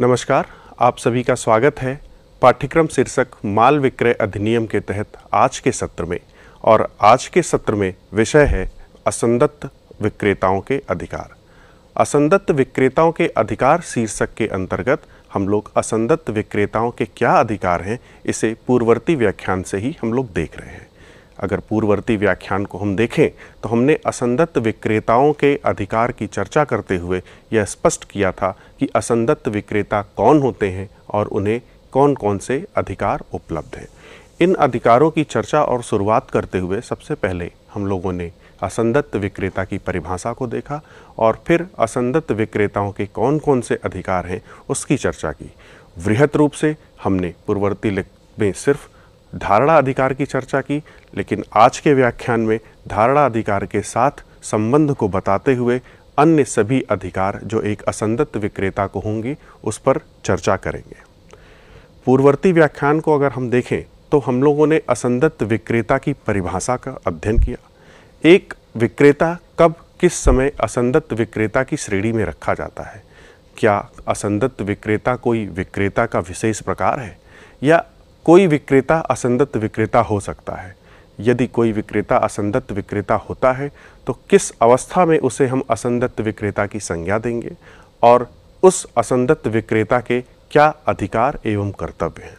नमस्कार आप सभी का स्वागत है पाठ्यक्रम शीर्षक माल विक्रय अधिनियम के तहत आज के सत्र में और आज के सत्र में विषय है असंदत्त विक्रेताओं के अधिकार असंदत्त विक्रेताओं के अधिकार शीर्षक के अंतर्गत हम लोग असंदत्त विक्रेताओं के क्या अधिकार हैं इसे पूर्ववर्ती व्याख्यान से ही हम लोग देख रहे हैं अगर पूर्ववर्ती व्याख्यान को हम देखें तो हमने असंदत्त विक्रेताओं के अधिकार की चर्चा करते हुए यह स्पष्ट किया था कि असंदत्त विक्रेता कौन होते हैं और उन्हें कौन कौन से अधिकार उपलब्ध हैं इन अधिकारों की चर्चा और शुरुआत करते हुए सबसे पहले हम लोगों ने असंदत्त विक्रेता की परिभाषा को देखा और फिर असंदत्त विक्रेताओं के कौन कौन से अधिकार हैं उसकी चर्चा की वृहत रूप से हमने पूर्ववर्ती में सिर्फ धारणा अधिकार की चर्चा की लेकिन आज के व्याख्यान में धारणा अधिकार के साथ संबंध को बताते हुए अन्य सभी अधिकार जो एक असंदत्त विक्रेता को होंगे उस पर चर्चा करेंगे पूर्ववर्ती व्याख्यान को अगर हम देखें तो हम लोगों ने असंदत्त विक्रेता की परिभाषा का अध्ययन किया एक विक्रेता कब किस समय असंदत्त विक्रेता की श्रेणी में रखा जाता है क्या असंदत्त विक्रेता कोई विक्रेता का विशेष प्रकार है या कोई विक्रेता असंदत विक्रेता हो सकता है यदि कोई विक्रेता असंदत्त विक्रेता होता है तो किस अवस्था में उसे हम असंदत्त विक्रेता की संज्ञा देंगे और उस असंदत्त विक्रेता के क्या अधिकार एवं कर्तव्य हैं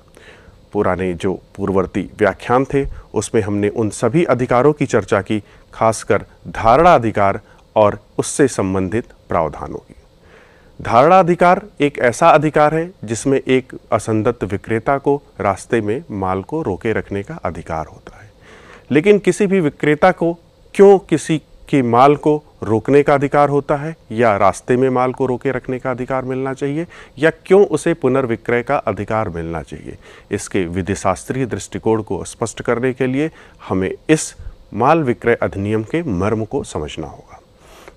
पुराने जो पूर्ववर्ती व्याख्यान थे उसमें हमने उन सभी अधिकारों की चर्चा की खासकर धारणा अधिकार और उससे संबंधित प्रावधानों की धारणा अधिकार एक ऐसा अधिकार है जिसमें एक असंदत्त विक्रेता को रास्ते में माल को रोके रखने का अधिकार होता है लेकिन किसी भी विक्रेता को क्यों किसी के माल को रोकने का अधिकार होता है या रास्ते में माल को रोके रखने का अधिकार मिलना चाहिए या क्यों उसे पुनर्विक्रय का अधिकार मिलना चाहिए इसके विधिशास्त्रीय दृष्टिकोण को स्पष्ट करने के लिए हमें इस माल विक्रय अधिनियम के मर्म को समझना होगा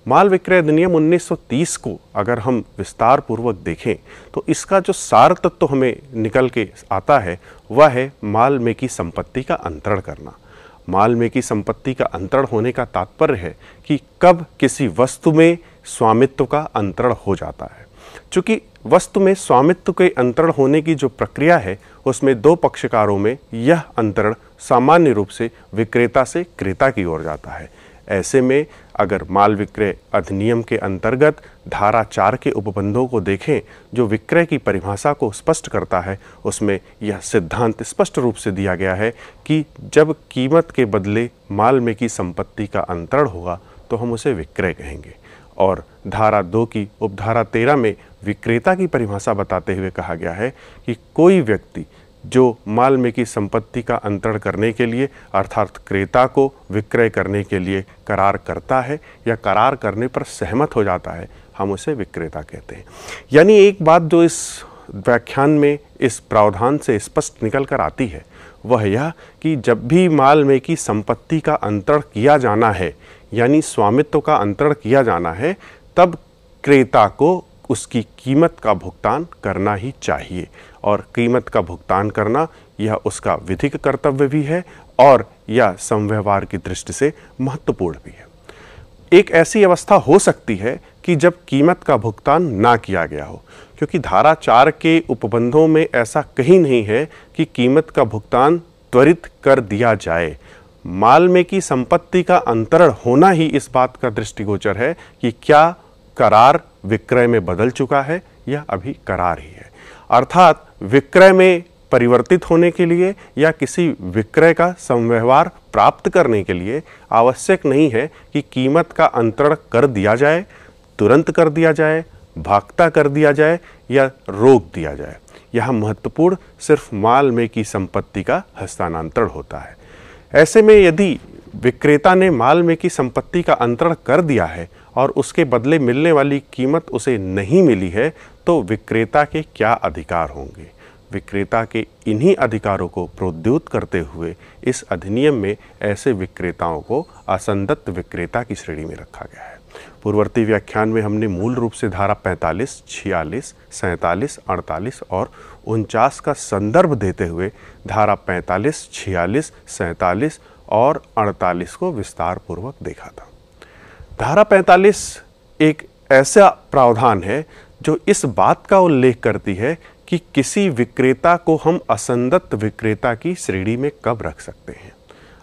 माल विक्रय अधिनियम 1930 को अगर हम विस्तार पूर्वक देखें तो इसका जो सार तत्व तो हमें निकल के आता है वह है माल में की संपत्ति का अंतरण करना माल में की संपत्ति का अंतरण होने का तात्पर्य है कि कब किसी वस्तु में स्वामित्व का अंतरण हो जाता है चूँकि वस्तु में स्वामित्व के अंतरण होने की जो प्रक्रिया है उसमें दो पक्षकारों में यह अंतरण सामान्य रूप से विक्रेता से क्रेता की ओर जाता है ऐसे में अगर माल विक्रय अधिनियम के अंतर्गत धारा चार के उपबंधों को देखें जो विक्रय की परिभाषा को स्पष्ट करता है उसमें यह सिद्धांत स्पष्ट रूप से दिया गया है कि जब कीमत के बदले माल में की संपत्ति का अंतरण होगा तो हम उसे विक्रय कहेंगे और धारा दो की उपधारा तेरह में विक्रेता की परिभाषा बताते हुए कहा गया है कि कोई व्यक्ति जो माल में की संपत्ति का अंतरण करने के लिए अर्थात क्रेता को विक्रय करने के लिए करार करता है या करार करने पर सहमत हो जाता है हम उसे विक्रेता कहते हैं यानी एक बात जो इस व्याख्यान में इस प्रावधान से स्पष्ट निकल कर आती है वह यह कि जब भी माल में की संपत्ति का अंतरण किया जाना है यानी स्वामित्व का अंतरण किया जाना है तब क्रेता को उसकी कीमत का भुगतान करना ही चाहिए और कीमत का भुगतान करना यह उसका विधिक कर्तव्य भी है और यह संव्यवहार की दृष्टि से महत्वपूर्ण भी है एक ऐसी अवस्था हो सकती है कि जब कीमत का भुगतान ना किया गया हो क्योंकि धारा चार के उपबंधों में ऐसा कहीं नहीं है कि कीमत का भुगतान त्वरित कर दिया जाए माल में की संपत्ति का अंतरण होना ही इस बात का दृष्टिगोचर है कि क्या करार विक्रय में बदल चुका है यह अभी करार ही है अर्थात विक्रय में परिवर्तित होने के लिए या किसी विक्रय का संव्यवहार प्राप्त करने के लिए आवश्यक नहीं है कि कीमत का अंतरण कर दिया जाए तुरंत कर दिया जाए भागता कर दिया जाए या रोक दिया जाए यह महत्वपूर्ण सिर्फ माल में की संपत्ति का हस्तांतरण होता है ऐसे में यदि विक्रेता ने माल में की संपत्ति का अंतरण कर दिया है और उसके बदले मिलने वाली कीमत उसे नहीं मिली है तो विक्रेता के क्या अधिकार होंगे विक्रेता के इन्हीं अधिकारों को प्रोद्युत करते हुए इस अधिनियम में ऐसे विक्रेताओं को असंदत्त विक्रेता की श्रेणी में रखा गया है पूर्ववर्ती व्याख्यान में हमने मूल रूप से धारा 45, 46, 47, 48 और उनचास का संदर्भ देते हुए धारा 45, 46, 47 और 48 को विस्तार पूर्वक देखा था धारा 45 एक ऐसा प्रावधान है जो इस बात का उल्लेख करती है कि किसी विक्रेता को हम असंदत विक्रेता की श्रेणी में कब रख सकते हैं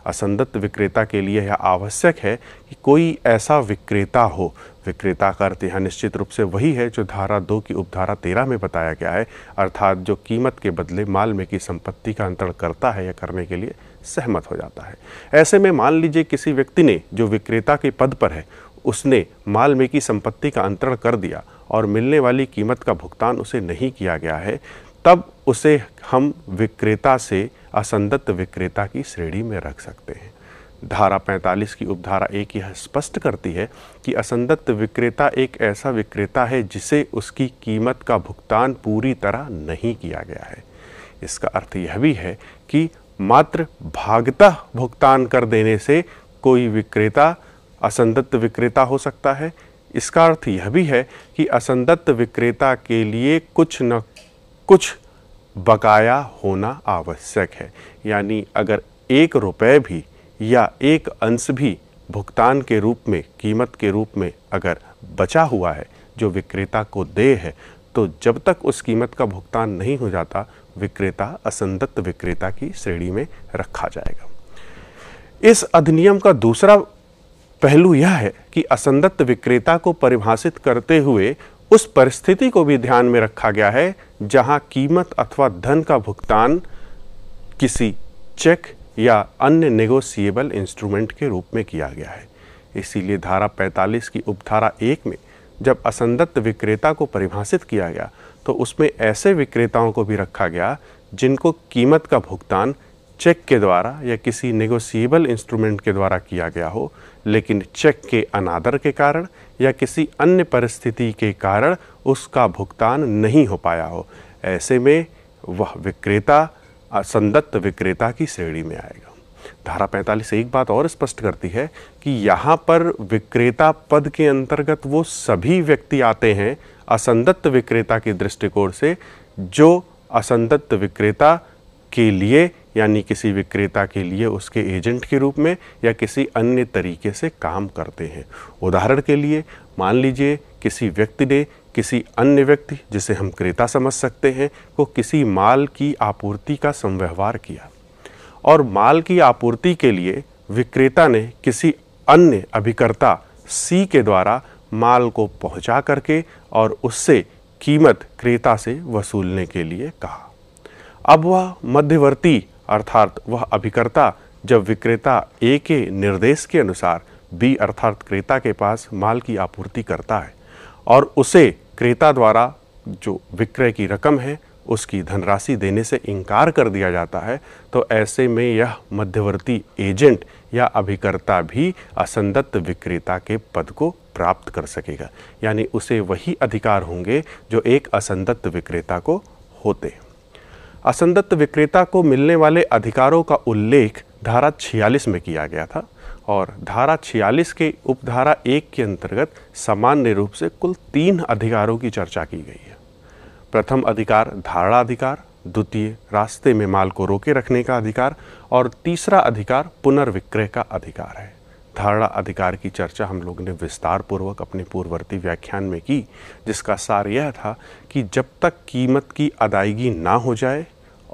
असंदत विक्रेता के लिए यह आवश्यक है कि कोई ऐसा विक्रेता हो विक्रेता का अर्थ यहाँ निश्चित रूप से वही है जो धारा दो की उपधारा तेरह में बताया गया है अर्थात जो कीमत के बदले माल में की संपत्ति का अंतरण करता है या करने के लिए सहमत हो जाता है ऐसे में मान लीजिए किसी व्यक्ति ने जो विक्रेता के पद पर है उसने माल में की संपत्ति का अंतरण कर दिया और मिलने वाली कीमत का भुगतान उसे नहीं किया गया है तब उसे हम विक्रेता से असंदत विक्रेता की श्रेणी में रख सकते हैं धारा 45 की उपधारा एक यह स्पष्ट करती है कि असंदत विक्रेता एक ऐसा विक्रेता है जिसे उसकी कीमत का भुगतान पूरी तरह नहीं किया गया है इसका अर्थ यह भी है कि मात्र भागतः भुगतान कर देने से कोई विक्रेता असंदत्त विक्रेता हो सकता है इसका अर्थ यह भी है कि असंदत्त विक्रेता के लिए कुछ न कुछ बकाया होना आवश्यक है यानी अगर एक रुपये भी या एक अंश भी भुगतान के रूप में कीमत के रूप में अगर बचा हुआ है जो विक्रेता को दे है तो जब तक उस कीमत का भुगतान नहीं हो जाता विक्रेता असंदत्त विक्रेता की श्रेणी में रखा जाएगा इस अधिनियम का दूसरा पहलू यह है कि असंदत्त विक्रेता को परिभाषित करते हुए उस परिस्थिति को भी ध्यान में रखा गया है जहां कीमत अथवा धन का भुगतान किसी चेक या अन्य नेगोशिएबल इंस्ट्रूमेंट के रूप में किया गया है इसीलिए धारा 45 की उपधारा एक में जब असंदत्त विक्रेता को परिभाषित किया गया तो उसमें ऐसे विक्रेताओं को भी रखा गया जिनको कीमत का भुगतान चेक के द्वारा या किसी नेगोशिएबल इंस्ट्रूमेंट के द्वारा किया गया हो लेकिन चेक के अनादर के कारण या किसी अन्य परिस्थिति के कारण उसका भुगतान नहीं हो पाया हो ऐसे में वह विक्रेता असंदत्त विक्रेता की श्रेणी में आएगा धारा 45 एक बात और स्पष्ट करती है कि यहाँ पर विक्रेता पद के अंतर्गत वो सभी व्यक्ति आते हैं असंदत्त विक्रेता के दृष्टिकोण से जो असंदत्त विक्रेता के लिए यानी किसी विक्रेता के लिए उसके एजेंट के रूप में या किसी अन्य तरीके से काम करते हैं उदाहरण के लिए मान लीजिए किसी व्यक्ति ने किसी अन्य व्यक्ति जिसे हम क्रेता समझ सकते हैं को किसी माल की आपूर्ति का संव्यवहार किया और माल की आपूर्ति के लिए विक्रेता ने किसी अन्य अभिकर्ता सी के द्वारा माल को पहुंचा करके और उससे कीमत क्रेता से वसूलने के लिए कहा अब वह मध्यवर्ती अर्थात वह अभिकर्ता जब विक्रेता ए के निर्देश के अनुसार बी अर्थात क्रेता के पास माल की आपूर्ति करता है और उसे क्रेता द्वारा जो विक्रय की रकम है उसकी धनराशि देने से इनकार कर दिया जाता है तो ऐसे में यह मध्यवर्ती एजेंट या अभिकर्ता भी असंदत्त विक्रेता के पद को प्राप्त कर सकेगा यानी उसे वही अधिकार होंगे जो एक असंदत्त विक्रेता को होते हैं असंदत्त विक्रेता को मिलने वाले अधिकारों का उल्लेख धारा 46 में किया गया था और धारा 46 के उपधारा एक के अंतर्गत सामान्य रूप से कुल तीन अधिकारों की चर्चा की गई है प्रथम अधिकार धारा अधिकार द्वितीय रास्ते में माल को रोके रखने का अधिकार और तीसरा अधिकार पुनर्विक्रय का अधिकार है धारणा अधिकार की चर्चा हम लोग ने विस्तार पूर्वक अपने पूर्ववर्ती व्याख्यान में की जिसका सार यह था कि जब तक कीमत की अदायगी ना हो जाए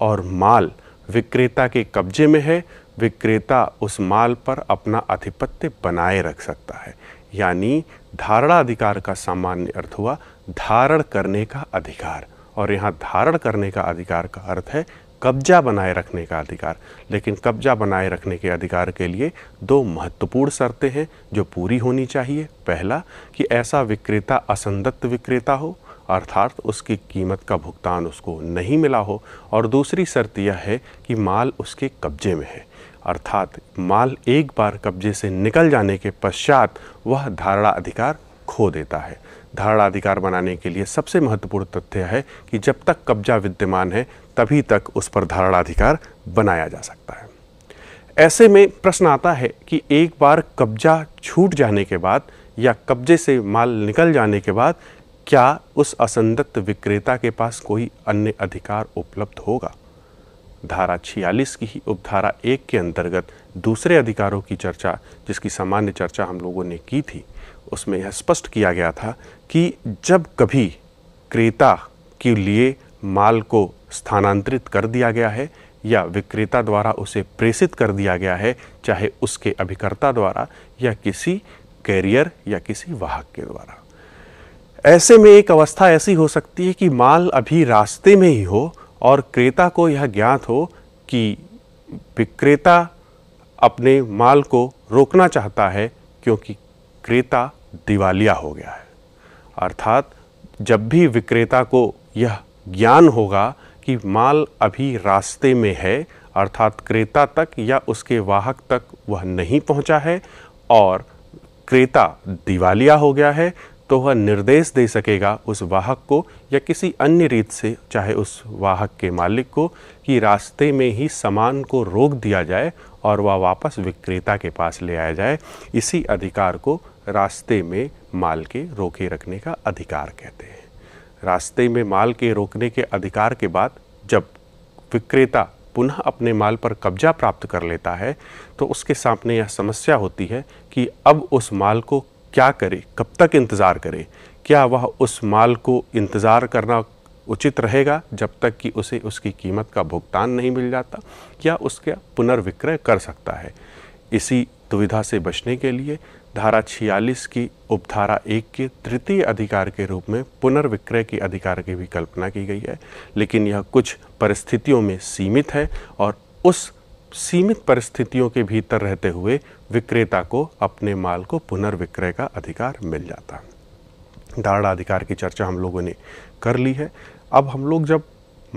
और माल विक्रेता के कब्जे में है विक्रेता उस माल पर अपना आधिपत्य बनाए रख सकता है यानी धारणा अधिकार का सामान्य अर्थ हुआ धारण करने का अधिकार और यहाँ धारण करने का अधिकार का अर्थ है कब्जा बनाए रखने का अधिकार लेकिन कब्जा बनाए रखने के अधिकार के लिए दो महत्वपूर्ण शर्तें हैं जो पूरी होनी चाहिए पहला कि ऐसा विक्रेता असंदत्त विक्रेता हो अर्थात उसकी कीमत का भुगतान उसको नहीं मिला हो और दूसरी शर्त यह है कि माल उसके कब्जे में है अर्थात माल एक बार कब्जे से निकल जाने के पश्चात वह धारणा अधिकार खो देता है धारणाधिकार बनाने के लिए सबसे महत्वपूर्ण तथ्य है कि जब तक कब्जा विद्यमान है तभी तक उस पर धारणाधिकार बनाया जा सकता है ऐसे में प्रश्न आता है कि एक बार कब्जा छूट जाने के बाद या कब्जे से माल निकल जाने के बाद क्या उस असंदत्त विक्रेता के पास कोई अन्य अधिकार उपलब्ध होगा धारा छियालीस की ही उपधारा एक के अंतर्गत दूसरे अधिकारों की चर्चा जिसकी सामान्य चर्चा हम लोगों ने की थी उसमें यह स्पष्ट किया गया था कि जब कभी क्रेता के लिए माल को स्थानांतरित कर दिया गया है या विक्रेता द्वारा उसे प्रेषित कर दिया गया है चाहे उसके अभिकर्ता द्वारा या किसी कैरियर या किसी वाहक के द्वारा ऐसे में एक अवस्था ऐसी हो सकती है कि माल अभी रास्ते में ही हो और क्रेता को यह ज्ञात हो कि विक्रेता अपने माल को रोकना चाहता है क्योंकि क्रेता दिवालिया हो गया है अर्थात जब भी विक्रेता को यह ज्ञान होगा कि माल अभी रास्ते में है अर्थात क्रेता तक या उसके वाहक तक वह नहीं पहुंचा है और क्रेता दिवालिया हो गया है तो वह निर्देश दे सकेगा उस वाहक को या किसी अन्य रीत से चाहे उस वाहक के मालिक को कि रास्ते में ही सामान को रोक दिया जाए और वह वा वापस विक्रेता के पास ले आया जाए इसी अधिकार को रास्ते में माल के रोके रखने का अधिकार कहते हैं रास्ते में माल के रोकने के अधिकार के बाद जब विक्रेता पुनः अपने माल पर कब्जा प्राप्त कर लेता है तो उसके सामने यह समस्या होती है कि अब उस माल को क्या करे कब तक इंतज़ार करे क्या वह उस माल को इंतज़ार करना उचित रहेगा जब तक कि उसे उसकी कीमत का भुगतान नहीं मिल जाता क्या उसका पुनर्विक्रय कर सकता है इसी दुविधा से बचने के लिए धारा 46 की उपधारा एक के तृतीय अधिकार के रूप में पुनर्विक्रय के अधिकार की भी कल्पना की गई है लेकिन यह कुछ परिस्थितियों में सीमित है और उस सीमित परिस्थितियों के भीतर रहते हुए विक्रेता को अपने माल को पुनर्विक्रय का अधिकार मिल जाता है धारणा अधिकार की चर्चा हम लोगों ने कर ली है अब हम लोग जब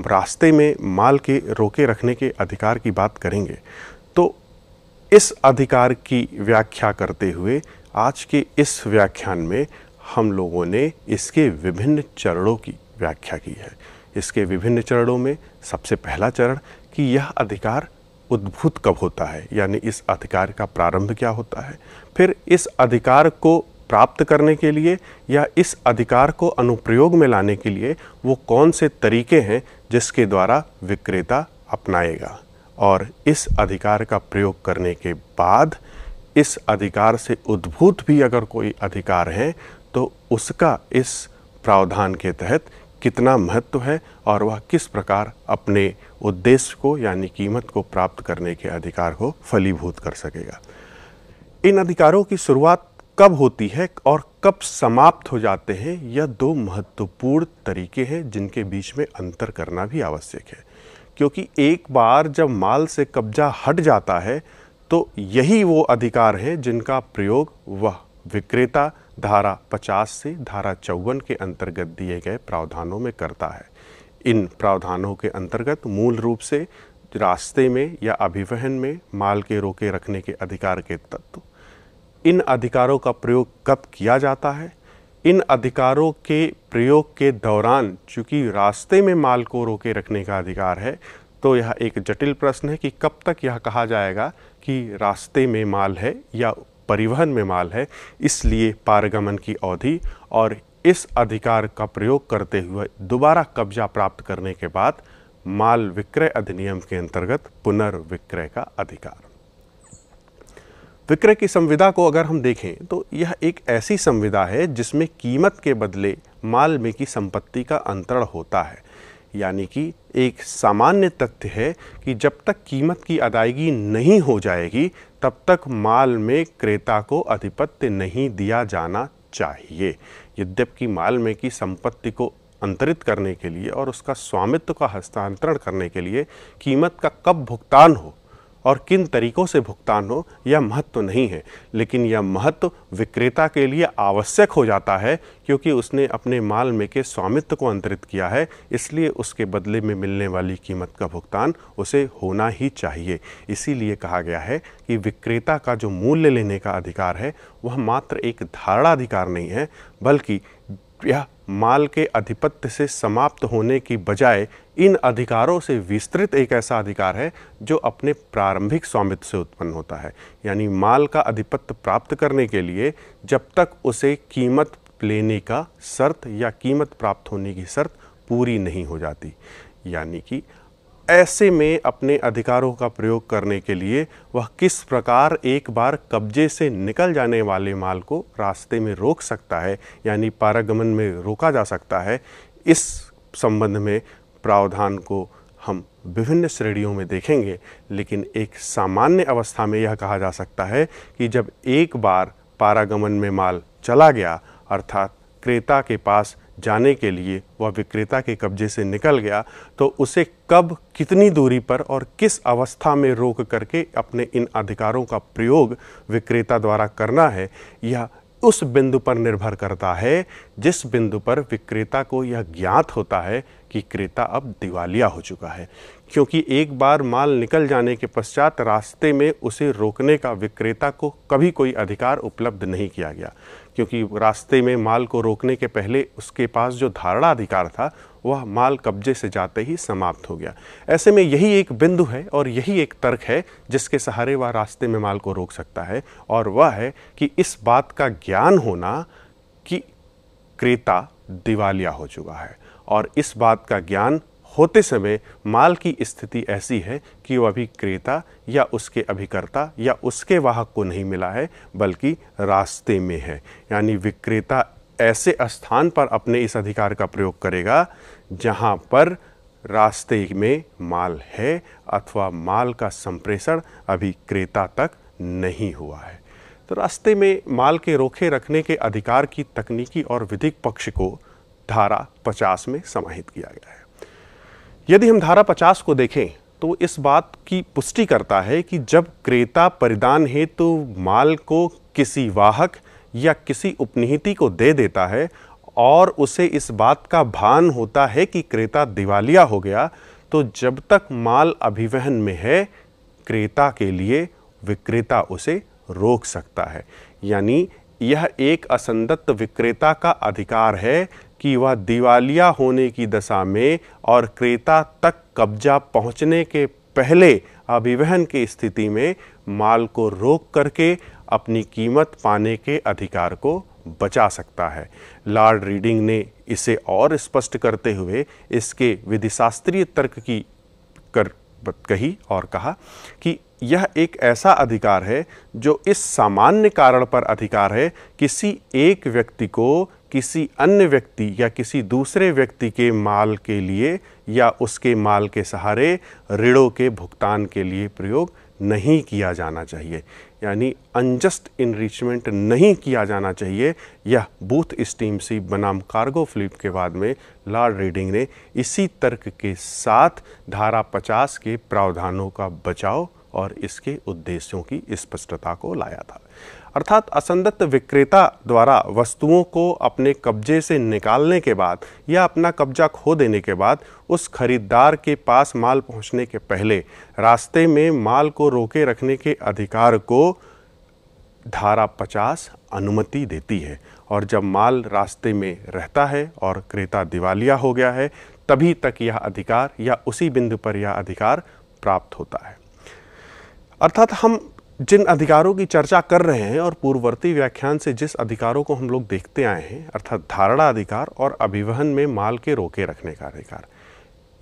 रास्ते में माल के रोके रखने के अधिकार की बात करेंगे इस अधिकार की व्याख्या करते हुए आज के इस व्याख्यान में हम लोगों ने इसके विभिन्न चरणों की व्याख्या की है इसके विभिन्न चरणों में सबसे पहला चरण कि यह अधिकार उद्भूत कब होता है यानी इस अधिकार का प्रारंभ क्या होता है फिर इस अधिकार को प्राप्त करने के लिए या इस अधिकार को अनुप्रयोग में लाने के लिए वो कौन से तरीके हैं जिसके द्वारा विक्रेता अपनाएगा और इस अधिकार का प्रयोग करने के बाद इस अधिकार से उद्भूत भी अगर कोई अधिकार है तो उसका इस प्रावधान के तहत कितना महत्व है और वह किस प्रकार अपने उद्देश्य को यानी कीमत को प्राप्त करने के अधिकार को फलीभूत कर सकेगा इन अधिकारों की शुरुआत कब होती है और कब समाप्त हो जाते हैं यह दो महत्वपूर्ण तरीके हैं जिनके बीच में अंतर करना भी आवश्यक है क्योंकि एक बार जब माल से कब्जा हट जाता है तो यही वो अधिकार है जिनका प्रयोग वह विक्रेता धारा 50 से धारा चौवन के अंतर्गत दिए गए प्रावधानों में करता है इन प्रावधानों के अंतर्गत मूल रूप से रास्ते में या अभिवहन में माल के रोके रखने के अधिकार के तत्व इन अधिकारों का प्रयोग कब किया जाता है इन अधिकारों के प्रयोग के दौरान चूँकि रास्ते में माल को रोके रखने का अधिकार है तो यह एक जटिल प्रश्न है कि कब तक यह कहा जाएगा कि रास्ते में माल है या परिवहन में माल है इसलिए पारगमन की अवधि और इस अधिकार का प्रयोग करते हुए दोबारा कब्जा प्राप्त करने के बाद माल विक्रय अधिनियम के अंतर्गत पुनर्विक्रय का अधिकार विक्रय की संविदा को अगर हम देखें तो यह एक ऐसी संविदा है जिसमें कीमत के बदले माल में की संपत्ति का अंतरण होता है यानी कि एक सामान्य तथ्य है कि जब तक कीमत की अदायगी नहीं हो जाएगी तब तक माल में क्रेता को आधिपत्य नहीं दिया जाना चाहिए यद्यपि माल में की संपत्ति को अंतरित करने के लिए और उसका स्वामित्व का हस्तांतरण करने के लिए कीमत का कब भुगतान हो और किन तरीकों से भुगतान हो यह महत्व तो नहीं है लेकिन यह महत्व विक्रेता के लिए आवश्यक हो जाता है क्योंकि उसने अपने माल में के स्वामित्व को अंतरित किया है इसलिए उसके बदले में मिलने वाली कीमत का भुगतान उसे होना ही चाहिए इसीलिए कहा गया है कि विक्रेता का जो मूल्य लेने का अधिकार है वह मात्र एक धारणा अधिकार नहीं है बल्कि या माल के अधिपत्य से समाप्त होने की बजाय इन अधिकारों से विस्तृत एक ऐसा अधिकार है जो अपने प्रारंभिक स्वामित्व से उत्पन्न होता है यानी माल का अधिपत्य प्राप्त करने के लिए जब तक उसे कीमत लेने का शर्त या कीमत प्राप्त होने की शर्त पूरी नहीं हो जाती यानी कि ऐसे में अपने अधिकारों का प्रयोग करने के लिए वह किस प्रकार एक बार कब्जे से निकल जाने वाले माल को रास्ते में रोक सकता है यानी पारागमन में रोका जा सकता है इस संबंध में प्रावधान को हम विभिन्न श्रेणियों में देखेंगे लेकिन एक सामान्य अवस्था में यह कहा जा सकता है कि जब एक बार पारागमन में माल चला गया अर्थात क्रेता के पास जाने के लिए वह विक्रेता के कब्जे से निकल गया तो उसे कब कितनी दूरी पर और किस अवस्था में रोक करके अपने इन अधिकारों का प्रयोग विक्रेता द्वारा करना है यह उस बिंदु पर निर्भर करता है जिस बिंदु पर विक्रेता को यह ज्ञात होता है कि क्रेता अब दिवालिया हो चुका है क्योंकि एक बार माल निकल जाने के पश्चात रास्ते में उसे रोकने का विक्रेता को कभी कोई अधिकार उपलब्ध नहीं किया गया क्योंकि रास्ते में माल को रोकने के पहले उसके पास जो धारणा अधिकार था वह माल कब्जे से जाते ही समाप्त हो गया ऐसे में यही एक बिंदु है और यही एक तर्क है जिसके सहारे वह रास्ते में माल को रोक सकता है और वह है कि इस बात का ज्ञान होना कि क्रेता दिवालिया हो चुका है और इस बात का ज्ञान होते समय माल की स्थिति ऐसी है कि वह क्रेता या उसके अभिकर्ता या उसके वाहक को नहीं मिला है बल्कि रास्ते में है यानी विक्रेता ऐसे स्थान पर अपने इस अधिकार का प्रयोग करेगा जहाँ पर रास्ते में माल है अथवा माल का संप्रेषण अभी क्रेता तक नहीं हुआ है तो रास्ते में माल के रोके रखने के अधिकार की तकनीकी और विधिक पक्ष को धारा 50 में समाहित किया गया है यदि हम धारा पचास को देखें तो इस बात की पुष्टि करता है कि जब क्रेता परिदान हेतु तो माल को किसी वाहक या किसी उपनिहिति को दे देता है और उसे इस बात का भान होता है कि क्रेता दिवालिया हो गया तो जब तक माल अभिवहन में है क्रेता के लिए विक्रेता उसे रोक सकता है यानी यह एक असंदत्त विक्रेता का अधिकार है कि वह दिवालिया होने की दशा में और क्रेता तक कब्जा पहुंचने के पहले अभिवहन की स्थिति में माल को रोक करके अपनी कीमत पाने के अधिकार को बचा सकता है लॉर्ड रीडिंग ने इसे और स्पष्ट करते हुए इसके विधिशास्त्रीय तर्क की कर कही और कहा कि यह एक ऐसा अधिकार है जो इस सामान्य कारण पर अधिकार है किसी एक व्यक्ति को किसी अन्य व्यक्ति या किसी दूसरे व्यक्ति के माल के लिए या उसके माल के सहारे ऋणों के भुगतान के लिए प्रयोग नहीं किया जाना चाहिए यानी अनजस्ट इनरिचमेंट नहीं किया जाना चाहिए यह बूथ स्टीम सी बनाम कार्गो फ्लिप के बाद में लॉर्ड रीडिंग ने इसी तर्क के साथ धारा 50 के प्रावधानों का बचाव और इसके उद्देश्यों की स्पष्टता को लाया था अर्थात असंदत्त विक्रेता द्वारा वस्तुओं को अपने कब्जे से निकालने के बाद या अपना कब्जा खो देने के बाद उस खरीदार के पास माल पहुंचने के पहले रास्ते में माल को रोके रखने के अधिकार को धारा पचास अनुमति देती है और जब माल रास्ते में रहता है और क्रेता दिवालिया हो गया है तभी तक यह अधिकार या उसी बिंदु पर यह अधिकार प्राप्त होता है अर्थात हम जिन अधिकारों की चर्चा कर रहे हैं और पूर्ववर्ती व्याख्यान से जिस अधिकारों को हम लोग देखते आए हैं अर्थात धारणा अधिकार और अभिवहन में माल के रोके रखने का अधिकार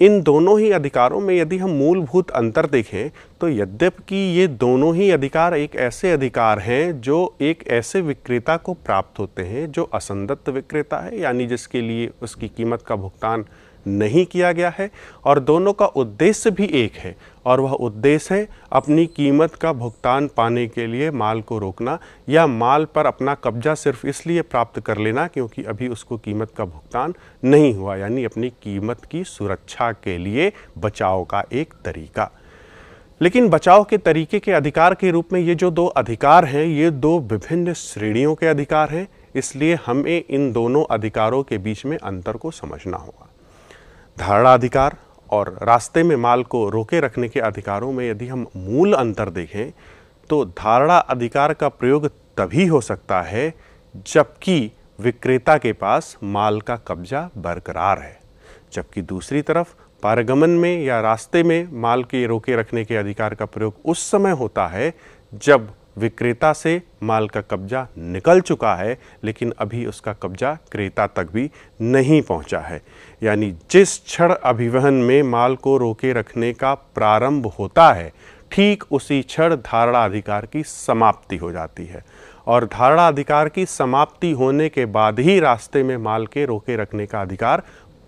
इन दोनों ही अधिकारों में यदि हम मूलभूत अंतर देखें तो यद्यप कि ये दोनों ही अधिकार एक ऐसे अधिकार हैं जो एक ऐसे विक्रेता को प्राप्त होते हैं जो असंदत्त विक्रेता है यानी जिसके लिए उसकी कीमत का भुगतान नहीं किया गया है और दोनों का उद्देश्य भी एक है और वह उद्देश्य है अपनी कीमत का भुगतान पाने के लिए माल को रोकना या माल पर अपना कब्जा सिर्फ इसलिए प्राप्त कर लेना क्योंकि अभी उसको कीमत का भुगतान नहीं हुआ यानी अपनी कीमत की सुरक्षा के लिए बचाव का एक तरीका लेकिन बचाव के तरीके के अधिकार के रूप में ये जो दो अधिकार हैं ये दो विभिन्न श्रेणियों के अधिकार हैं इसलिए हमें इन दोनों अधिकारों के बीच में अंतर को समझना होगा धारणाधिकार और रास्ते में माल को रोके रखने के अधिकारों में यदि हम मूल अंतर देखें तो धारणा अधिकार का प्रयोग तभी हो सकता है जबकि विक्रेता के पास माल का कब्जा बरकरार है जबकि दूसरी तरफ पारगमन में या रास्ते में माल के रोके रखने के अधिकार का प्रयोग उस समय होता है जब विक्रेता से माल का कब्जा निकल चुका है लेकिन अभी उसका कब्जा क्रेता तक भी नहीं पहुंचा है यानी जिस क्षण अभिवहन में माल को रोके रखने का प्रारंभ होता है ठीक उसी क्षण धारणा अधिकार की समाप्ति हो जाती है और धारणा अधिकार की समाप्ति होने के बाद ही रास्ते में माल के रोके रखने का अधिकार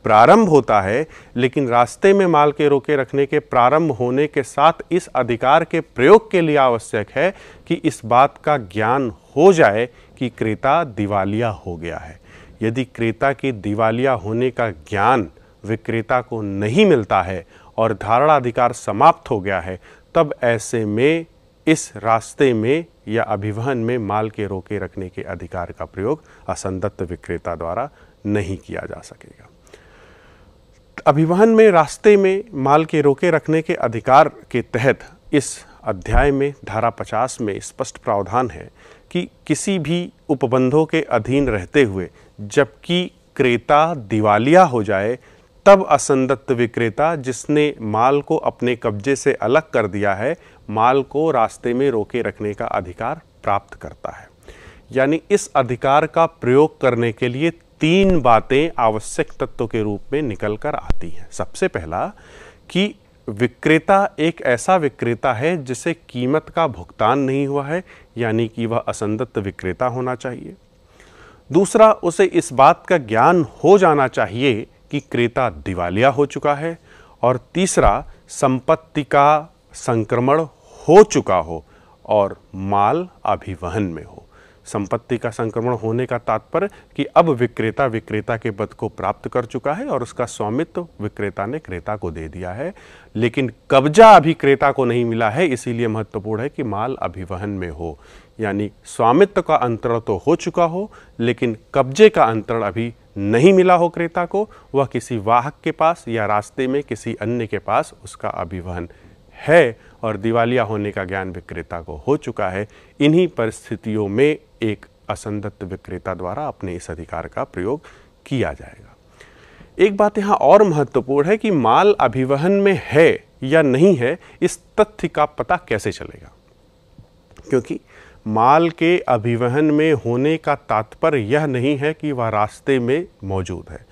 प्रारंभ होता है लेकिन रास्ते में माल के रोके रखने के प्रारंभ होने के साथ इस अधिकार के प्रयोग के लिए आवश्यक है कि इस बात का ज्ञान हो जाए कि क्रेता दिवालिया हो गया है यदि क्रेता की दिवालिया होने का ज्ञान विक्रेता को नहीं मिलता है और धारणा अधिकार समाप्त हो गया है तब ऐसे में इस रास्ते में या अभिवहन में माल के रोके रखने के अधिकार का प्रयोग असंदत्त विक्रेता द्वारा नहीं किया जा सकेगा अभिवहन में रास्ते में माल के रोके रखने के अधिकार के तहत इस अध्याय में धारा पचास में स्पष्ट प्रावधान है कि किसी भी उपबंधों के अधीन रहते हुए जबकि क्रेता दिवालिया हो जाए तब असंदत्त विक्रेता जिसने माल को अपने कब्जे से अलग कर दिया है माल को रास्ते में रोके रखने का अधिकार प्राप्त करता है यानी इस अधिकार का प्रयोग करने के लिए तीन बातें आवश्यक तत्व के रूप में निकल कर आती हैं सबसे पहला कि विक्रेता एक ऐसा विक्रेता है जिसे कीमत का भुगतान नहीं हुआ है यानी कि वह असंदत्त विक्रेता होना चाहिए दूसरा उसे इस बात का ज्ञान हो जाना चाहिए कि क्रेता दिवालिया हो चुका है और तीसरा संपत्ति का संक्रमण हो चुका हो और माल अभिवहन में हो संपत्ति का संक्रमण होने का तात्पर्य कि अब विक्रेता विक्रेता के पद को प्राप्त कर चुका है और उसका स्वामित्व विक्रेता ने क्रेता को दे दिया है लेकिन कब्जा अभी क्रेता को नहीं मिला है इसीलिए महत्वपूर्ण है कि माल अभिवहन में हो यानी स्वामित्व का अंतरण तो हो चुका हो लेकिन कब्जे का अंतरण अभी नहीं मिला हो क्रेता को वह किसी वाहक के पास या रास्ते में किसी अन्य के पास उसका अभिवहन है और दिवालिया होने का ज्ञान विक्रेता को हो चुका है इन्हीं परिस्थितियों में एक असंदत्त विक्रेता द्वारा अपने इस अधिकार का प्रयोग किया जाएगा एक बात यहाँ और महत्वपूर्ण है कि माल अभिवहन में है या नहीं है इस तथ्य का पता कैसे चलेगा क्योंकि माल के अभिवहन में होने का तात्पर्य यह नहीं है कि वह रास्ते में मौजूद है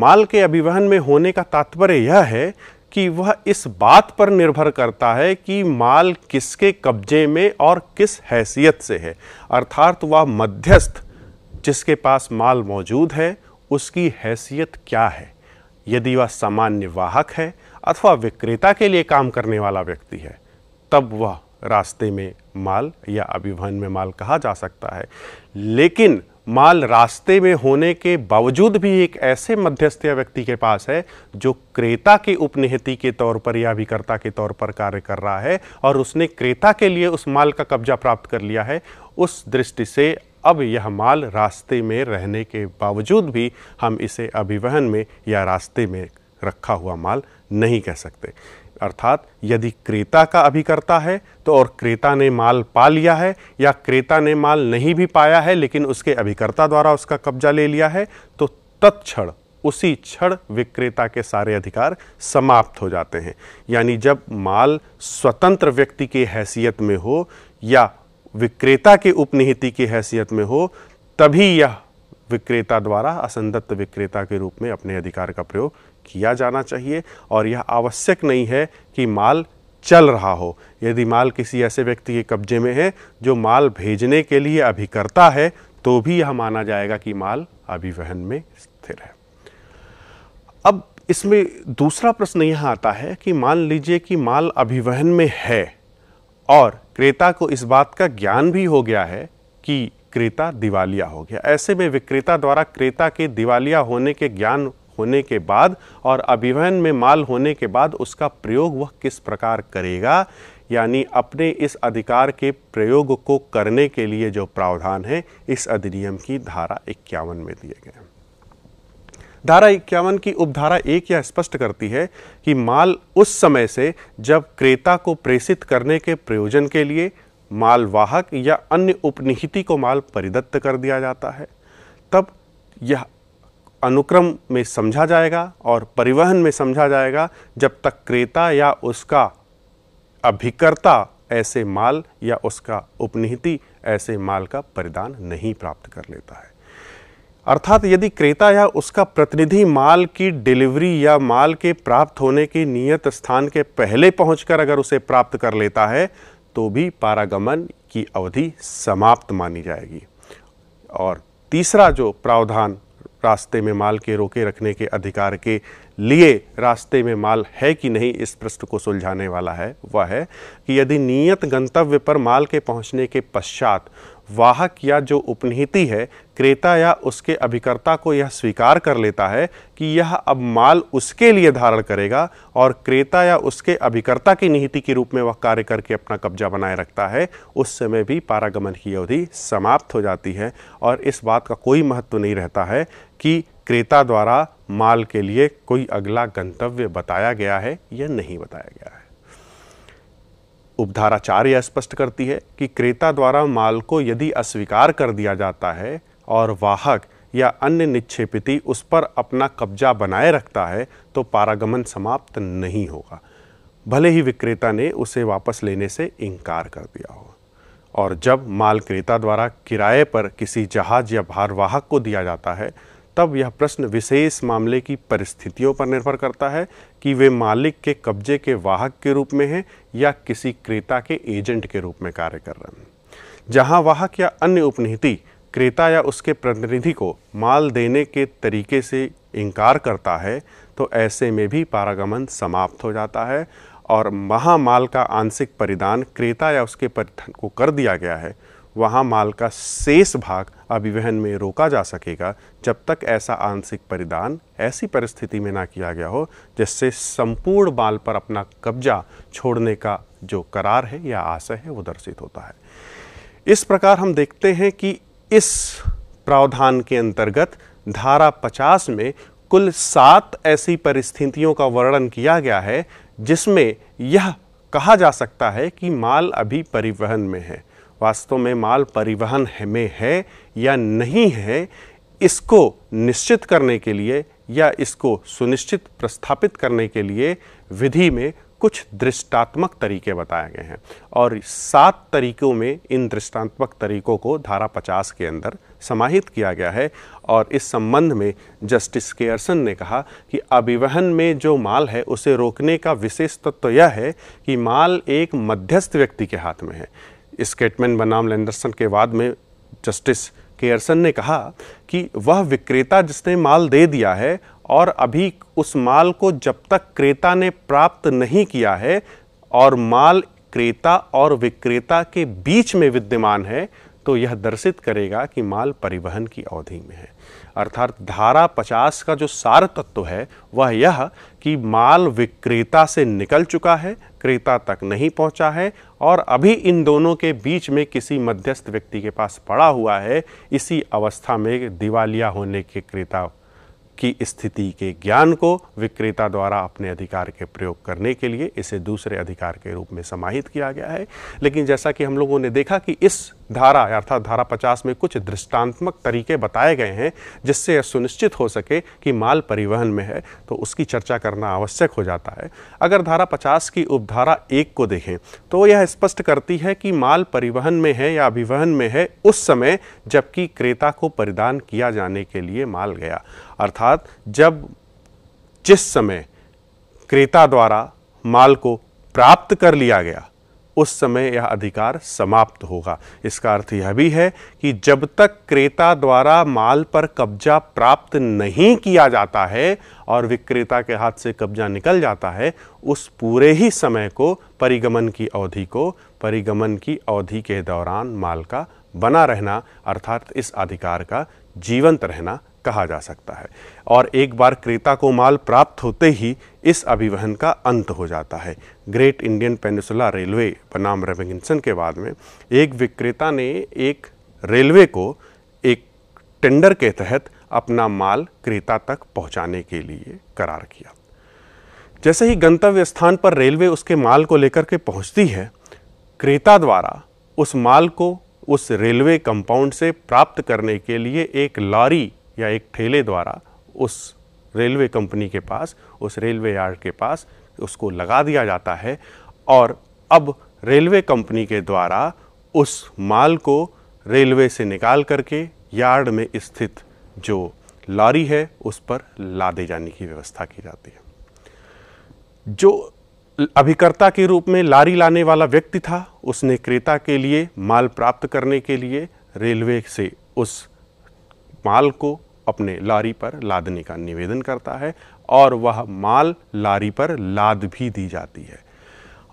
माल के अभिवहन में होने का तात्पर्य यह है कि वह इस बात पर निर्भर करता है कि माल किसके कब्जे में और किस हैसियत से है अर्थात वह मध्यस्थ जिसके पास माल मौजूद है उसकी हैसियत क्या है यदि वह सामान्य वाहक है अथवा विक्रेता के लिए काम करने वाला व्यक्ति है तब वह रास्ते में माल या अभिवहन में माल कहा जा सकता है लेकिन माल रास्ते में होने के बावजूद भी एक ऐसे मध्यस्थ व्यक्ति के पास है जो क्रेता के उपनिहति के तौर पर या अभिकर्ता के तौर पर कार्य कर रहा है और उसने क्रेता के लिए उस माल का कब्जा प्राप्त कर लिया है उस दृष्टि से अब यह माल रास्ते में रहने के बावजूद भी हम इसे अभिवहन में या रास्ते में रखा हुआ माल नहीं कह सकते अर्थात यदि क्रेता का अभिकर्ता है तो और क्रेता ने माल पा लिया है या क्रेता ने माल नहीं भी पाया है लेकिन उसके अभिकर्ता द्वारा उसका कब्जा ले लिया है तो तत्क्षण उसी क्षण विक्रेता के सारे अधिकार समाप्त हो जाते हैं यानी जब माल स्वतंत्र व्यक्ति की हैसियत में हो या विक्रेता के उपनिहिति की हैसियत में हो तभी यह विक्रेता द्वारा असंदत्त विक्रेता के रूप में अपने अधिकार का प्रयोग किया जाना चाहिए और यह आवश्यक नहीं है कि माल चल रहा हो यदि माल किसी ऐसे व्यक्ति के कब्जे में है जो माल भेजने के लिए अभिकर्ता है तो भी यह माना जाएगा कि माल अभिवहन में स्थिर है अब इसमें दूसरा प्रश्न यह आता है कि मान लीजिए कि माल अभिवहन में है और क्रेता को इस बात का ज्ञान भी हो गया है कि क्रेता दिवालिया हो गया ऐसे में विक्रेता द्वारा क्रेता के दिवालिया होने के ज्ञान होने के बाद और अभिवहन में माल होने के बाद उसका प्रयोग वह किस प्रकार करेगा यानी अपने इस अधिकार के प्रयोग को करने के लिए जो प्रावधान है इस अधिनियम की धारा इक्यावन में दिए गए धारा इक्यावन की उपधारा एक यह स्पष्ट करती है कि माल उस समय से जब क्रेता को प्रेषित करने के प्रयोजन के लिए मालवाहक या अन्य उपनिहिति को माल परिदत्त कर दिया जाता है तब यह अनुक्रम में समझा जाएगा और परिवहन में समझा जाएगा जब तक क्रेता या उसका अभिकर्ता ऐसे माल या उसका उपनिहिति ऐसे माल का परिदान नहीं प्राप्त कर लेता है अर्थात यदि क्रेता या उसका प्रतिनिधि माल की डिलीवरी या माल के प्राप्त होने के नियत स्थान के पहले पहुंचकर अगर उसे प्राप्त कर लेता है तो भी पारागमन की अवधि समाप्त मानी जाएगी और तीसरा जो प्रावधान रास्ते में माल के रोके रखने के अधिकार के लिए रास्ते में माल है कि नहीं इस प्रश्न को सुलझाने वाला है वह है कि यदि नियत गंतव्य पर माल के पहुंचने के पश्चात वाहक या जो उपनीति है क्रेता या उसके अभिकर्ता को यह स्वीकार कर लेता है कि यह अब माल उसके लिए धारण करेगा और क्रेता या उसके अभिकर्ता की नीति के रूप में वह कार्य करके अपना कब्जा बनाए रखता है उस समय भी पारागमन की अवधि समाप्त हो जाती है और इस बात का कोई महत्व नहीं रहता है कि क्रेता द्वारा माल के लिए कोई अगला गंतव्य बताया गया है या नहीं बताया गया है उपधारा चार यह स्पष्ट करती है कि क्रेता द्वारा माल को यदि अस्वीकार कर दिया जाता है और वाहक या अन्य निक्षेपिति उस पर अपना कब्जा बनाए रखता है तो पारागमन समाप्त नहीं होगा भले ही विक्रेता ने उसे वापस लेने से इनकार कर दिया हो और जब माल क्रेता द्वारा किराए पर किसी जहाज या भारवाहक को दिया जाता है तब यह प्रश्न विशेष मामले की परिस्थितियों पर निर्भर करता है कि वे मालिक के कब्जे के वाहक के रूप में हैं या किसी क्रेता के एजेंट के रूप में कार्य कर रहे हैं जहां वाहक या अन्य उपनीति क्रेता या उसके प्रतिनिधि को माल देने के तरीके से इनकार करता है तो ऐसे में भी पारागमन समाप्त हो जाता है और महामाल का आंशिक परिदान क्रेता या उसके को कर दिया गया है वहाँ माल का शेष भाग अभिवहन में रोका जा सकेगा जब तक ऐसा आंशिक परिदान ऐसी परिस्थिति में ना किया गया हो जिससे संपूर्ण माल पर अपना कब्जा छोड़ने का जो करार है या आशय है वो दर्शित होता है इस प्रकार हम देखते हैं कि इस प्रावधान के अंतर्गत धारा 50 में कुल सात ऐसी परिस्थितियों का वर्णन किया गया है जिसमें यह कहा जा सकता है कि माल अभी परिवहन में है वास्तव में माल परिवहन में है या नहीं है इसको निश्चित करने के लिए या इसको सुनिश्चित प्रस्थापित करने के लिए विधि में कुछ दृष्टात्मक तरीके बताए गए हैं और सात तरीकों में इन दृष्टात्मक तरीकों को धारा पचास के अंदर समाहित किया गया है और इस संबंध में जस्टिस केयरसन ने कहा कि अभिवहन में जो माल है उसे रोकने का विशेष तत्व तो यह है कि माल एक मध्यस्थ व्यक्ति के हाथ में है स्टेटमेंट बनाम लैंडरसन के बाद में जस्टिस केयरसन ने कहा कि वह विक्रेता जिसने माल दे दिया है और अभी उस माल को जब तक क्रेता ने प्राप्त नहीं किया है और माल क्रेता और विक्रेता के बीच में विद्यमान है तो यह दर्शित करेगा कि माल परिवहन की अवधि में है अर्थात धारा पचास का जो सार तत्व है वह यह कि माल विक्रेता से निकल चुका है क्रेता तक नहीं पहुंचा है और अभी इन दोनों के बीच में किसी मध्यस्थ व्यक्ति के पास पड़ा हुआ है इसी अवस्था में दिवालिया होने के क्रेता की स्थिति के ज्ञान को विक्रेता द्वारा अपने अधिकार के प्रयोग करने के लिए इसे दूसरे अधिकार के रूप में समाहित किया गया है लेकिन जैसा कि हम लोगों ने देखा कि इस धारा अर्थात धारा 50 में कुछ दृष्टांत्मक तरीके बताए गए हैं जिससे यह सुनिश्चित हो सके कि माल परिवहन में है तो उसकी चर्चा करना आवश्यक हो जाता है अगर धारा 50 की उपधारा एक को देखें तो यह स्पष्ट करती है कि माल परिवहन में है या अभिवहन में है उस समय जबकि क्रेता को परिधान किया जाने के लिए माल गया अर्थात जब जिस समय क्रेता द्वारा माल को प्राप्त कर लिया गया उस समय यह अधिकार समाप्त होगा इसका अर्थ यह भी है कि जब तक क्रेता द्वारा माल पर कब्जा प्राप्त नहीं किया जाता है और विक्रेता के हाथ से कब्जा निकल जाता है उस पूरे ही समय को परिगमन की अवधि को परिगमन की अवधि के दौरान माल का बना रहना अर्थात इस अधिकार का जीवंत रहना कहा जा सकता है और एक बार क्रेता को माल प्राप्त होते ही इस अभिवहन का अंत हो जाता है ग्रेट इंडियन पेनिसुला रेलवे बनाम रेविंगसन के बाद में एक विक्रेता ने एक रेलवे को एक टेंडर के तहत अपना माल क्रेता तक पहुंचाने के लिए करार किया जैसे ही गंतव्य स्थान पर रेलवे उसके माल को लेकर के पहुंचती है क्रेता द्वारा उस माल को उस रेलवे कंपाउंड से प्राप्त करने के लिए एक लॉरी या एक ठेले द्वारा उस रेलवे कंपनी के पास उस रेलवे यार्ड के पास उसको लगा दिया जाता है और अब रेलवे कंपनी के द्वारा उस माल को रेलवे से निकाल करके यार्ड में स्थित जो लॉरी है उस पर लादे जाने की व्यवस्था की जाती है जो अभिकर्ता के रूप में लारी लाने वाला व्यक्ति था उसने क्रेता के लिए माल प्राप्त करने के लिए रेलवे से उस माल को अपने लारी पर लादने का निवेदन करता है और वह माल लारी पर लाद भी दी जाती है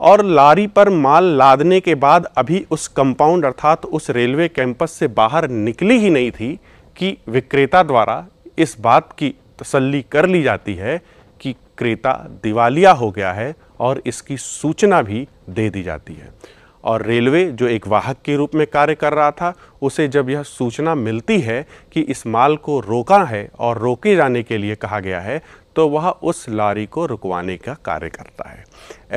और लारी पर माल लादने के बाद अभी उस कंपाउंड अर्थात उस रेलवे कैंपस से बाहर निकली ही नहीं थी कि विक्रेता द्वारा इस बात की तसल्ली कर ली जाती है कि क्रेता दिवालिया हो गया है और इसकी सूचना भी दे दी जाती है और रेलवे जो एक वाहक के रूप में कार्य कर रहा था उसे जब यह सूचना मिलती है कि इस माल को रोका है और रोके जाने के लिए कहा गया है तो वह उस लारी को रुकवाने का कार्य करता है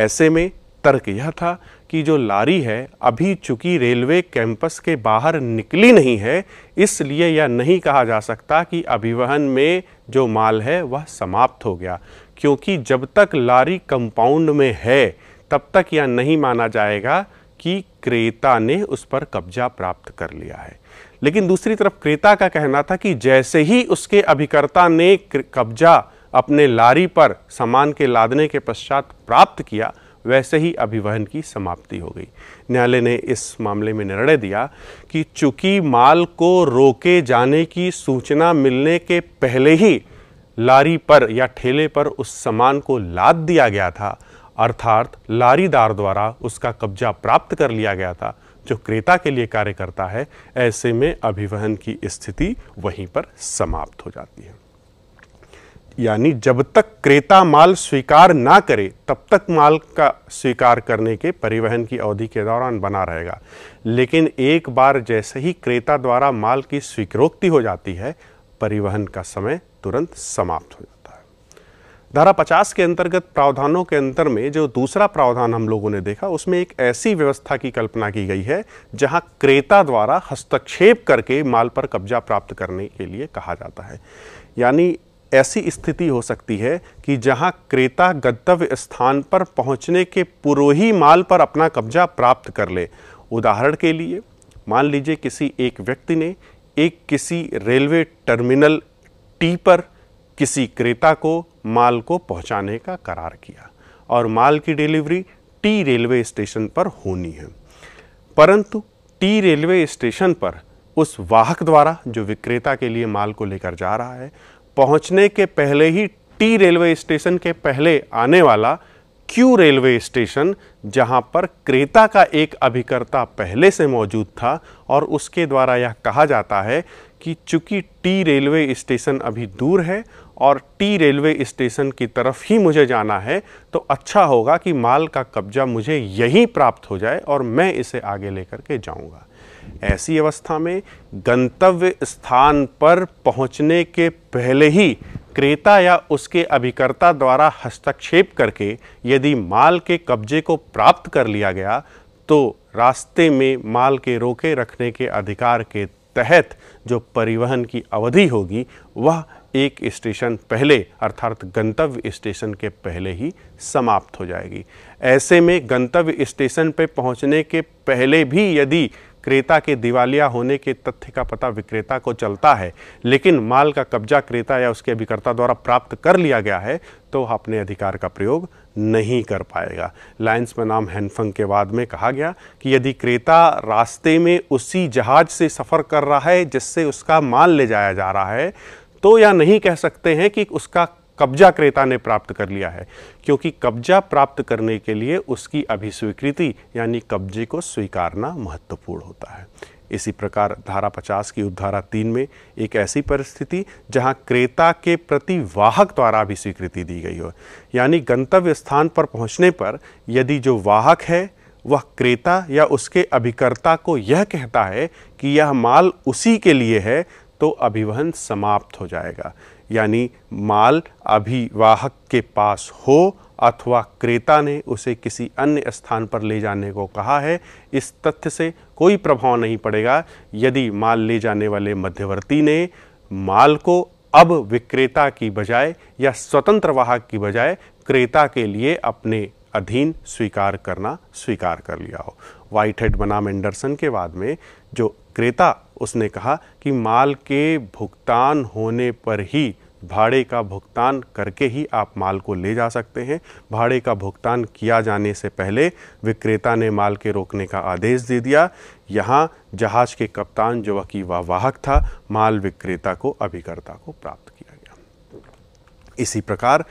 ऐसे में तर्क यह था कि जो लारी है अभी चूंकि रेलवे कैंपस के बाहर निकली नहीं है इसलिए यह नहीं कहा जा सकता कि अभिवहन में जो माल है वह समाप्त हो गया क्योंकि जब तक लारी कंपाउंड में है तब तक यह नहीं माना जाएगा कि क्रेता ने उस पर कब्जा प्राप्त कर लिया है लेकिन दूसरी तरफ क्रेता का कहना था कि जैसे ही उसके अभिकर्ता ने कब्जा अपने लारी पर सामान के लादने के पश्चात प्राप्त किया वैसे ही अभिवहन की समाप्ति हो गई न्यायालय ने इस मामले में निर्णय दिया कि चूंकि माल को रोके जाने की सूचना मिलने के पहले ही लारी पर या ठेले पर उस सामान को लाद दिया गया था अर्थात लारीदार द्वारा उसका कब्जा प्राप्त कर लिया गया था जो क्रेता के लिए कार्य करता है ऐसे में अभिवहन की स्थिति वहीं पर समाप्त हो जाती है यानी जब तक क्रेता माल स्वीकार ना करे तब तक माल का स्वीकार करने के परिवहन की अवधि के दौरान बना रहेगा लेकिन एक बार जैसे ही क्रेता द्वारा माल की स्वीकृति हो जाती है परिवहन का समय तुरंत समाप्त हो जाता है धारा पचास के अंतर्गत प्रावधानों के अंतर में जो दूसरा प्रावधान हम लोगों ने देखा उसमें एक ऐसी व्यवस्था की कल्पना की गई है जहां क्रेता द्वारा हस्तक्षेप करके माल पर कब्जा प्राप्त करने के लिए कहा जाता है यानी ऐसी स्थिति हो सकती है कि जहां क्रेता गंतव्य स्थान पर पहुंचने के पूर्व ही माल पर अपना कब्जा प्राप्त कर ले उदाहरण के लिए मान लीजिए किसी एक व्यक्ति ने एक किसी रेलवे टर्मिनल टी पर किसी क्रेता को माल को पहुंचाने का करार किया और माल की डिलीवरी टी रेलवे स्टेशन पर होनी है परंतु टी रेलवे स्टेशन पर उस वाहक द्वारा जो विक्रेता के लिए माल को लेकर जा रहा है पहुंचने के पहले ही टी रेलवे स्टेशन के पहले आने वाला क्यू रेलवे स्टेशन जहां पर क्रेता का एक अभिकर्ता पहले से मौजूद था और उसके द्वारा यह कहा जाता है कि चूंकि टी रेलवे स्टेशन अभी दूर है और टी रेलवे स्टेशन की तरफ ही मुझे जाना है तो अच्छा होगा कि माल का कब्जा मुझे यहीं प्राप्त हो जाए और मैं इसे आगे लेकर के जाऊंगा ऐसी अवस्था में गंतव्य स्थान पर पहुंचने के पहले ही क्रेता या उसके अभिकर्ता द्वारा हस्तक्षेप करके यदि माल के कब्जे को प्राप्त कर लिया गया तो रास्ते में माल के रोके रखने के अधिकार के तहत जो परिवहन की अवधि होगी वह एक स्टेशन पहले अर्थात गंतव्य स्टेशन के पहले ही समाप्त हो जाएगी ऐसे में गंतव्य स्टेशन पर पहुंचने के पहले भी यदि क्रेता के दिवालिया होने के तथ्य का पता विक्रेता को चलता है लेकिन माल का कब्जा क्रेता या उसके अभिकर्ता द्वारा प्राप्त कर लिया गया है तो अपने अधिकार का प्रयोग नहीं कर पाएगा लाइन्स में नाम हैंडफंग के बाद में कहा गया कि यदि क्रेता रास्ते में उसी जहाज से सफ़र कर रहा है जिससे उसका माल ले जाया जा रहा है तो यह नहीं कह सकते हैं कि उसका कब्जा क्रेता ने प्राप्त कर लिया है क्योंकि कब्जा प्राप्त करने के लिए उसकी अभिस्वीकृति यानी कब्जे को स्वीकारना महत्वपूर्ण होता है इसी प्रकार धारा 50 की उपधारा तीन में एक ऐसी परिस्थिति जहां क्रेता के प्रति वाहक द्वारा भी स्वीकृति दी गई हो यानी गंतव्य स्थान पर पहुंचने पर यदि जो वाहक है वह क्रेता या उसके अभिकर्ता को यह कहता है कि यह माल उसी के लिए है तो अभिवहन समाप्त हो जाएगा यानी माल अभिवाहक के पास हो अथवा क्रेता ने उसे किसी अन्य स्थान पर ले जाने को कहा है इस तथ्य से कोई प्रभाव नहीं पड़ेगा यदि माल ले जाने वाले मध्यवर्ती ने माल को अब विक्रेता की बजाय या स्वतंत्र वाहक की बजाय क्रेता के लिए अपने अधीन स्वीकार करना स्वीकार कर लिया हो वाइट हेड बनाम एंडरसन के बाद में जो क्रेता उसने कहा कि माल के भुगतान होने पर ही भाड़े का भुगतान करके ही आप माल को ले जा सकते हैं भाड़े का भुगतान किया जाने से पहले विक्रेता ने माल के रोकने का आदेश दे दिया यहाँ जहाज के कप्तान जो वकीवा वाहक था माल विक्रेता को अभिकर्ता को प्राप्त किया गया इसी प्रकार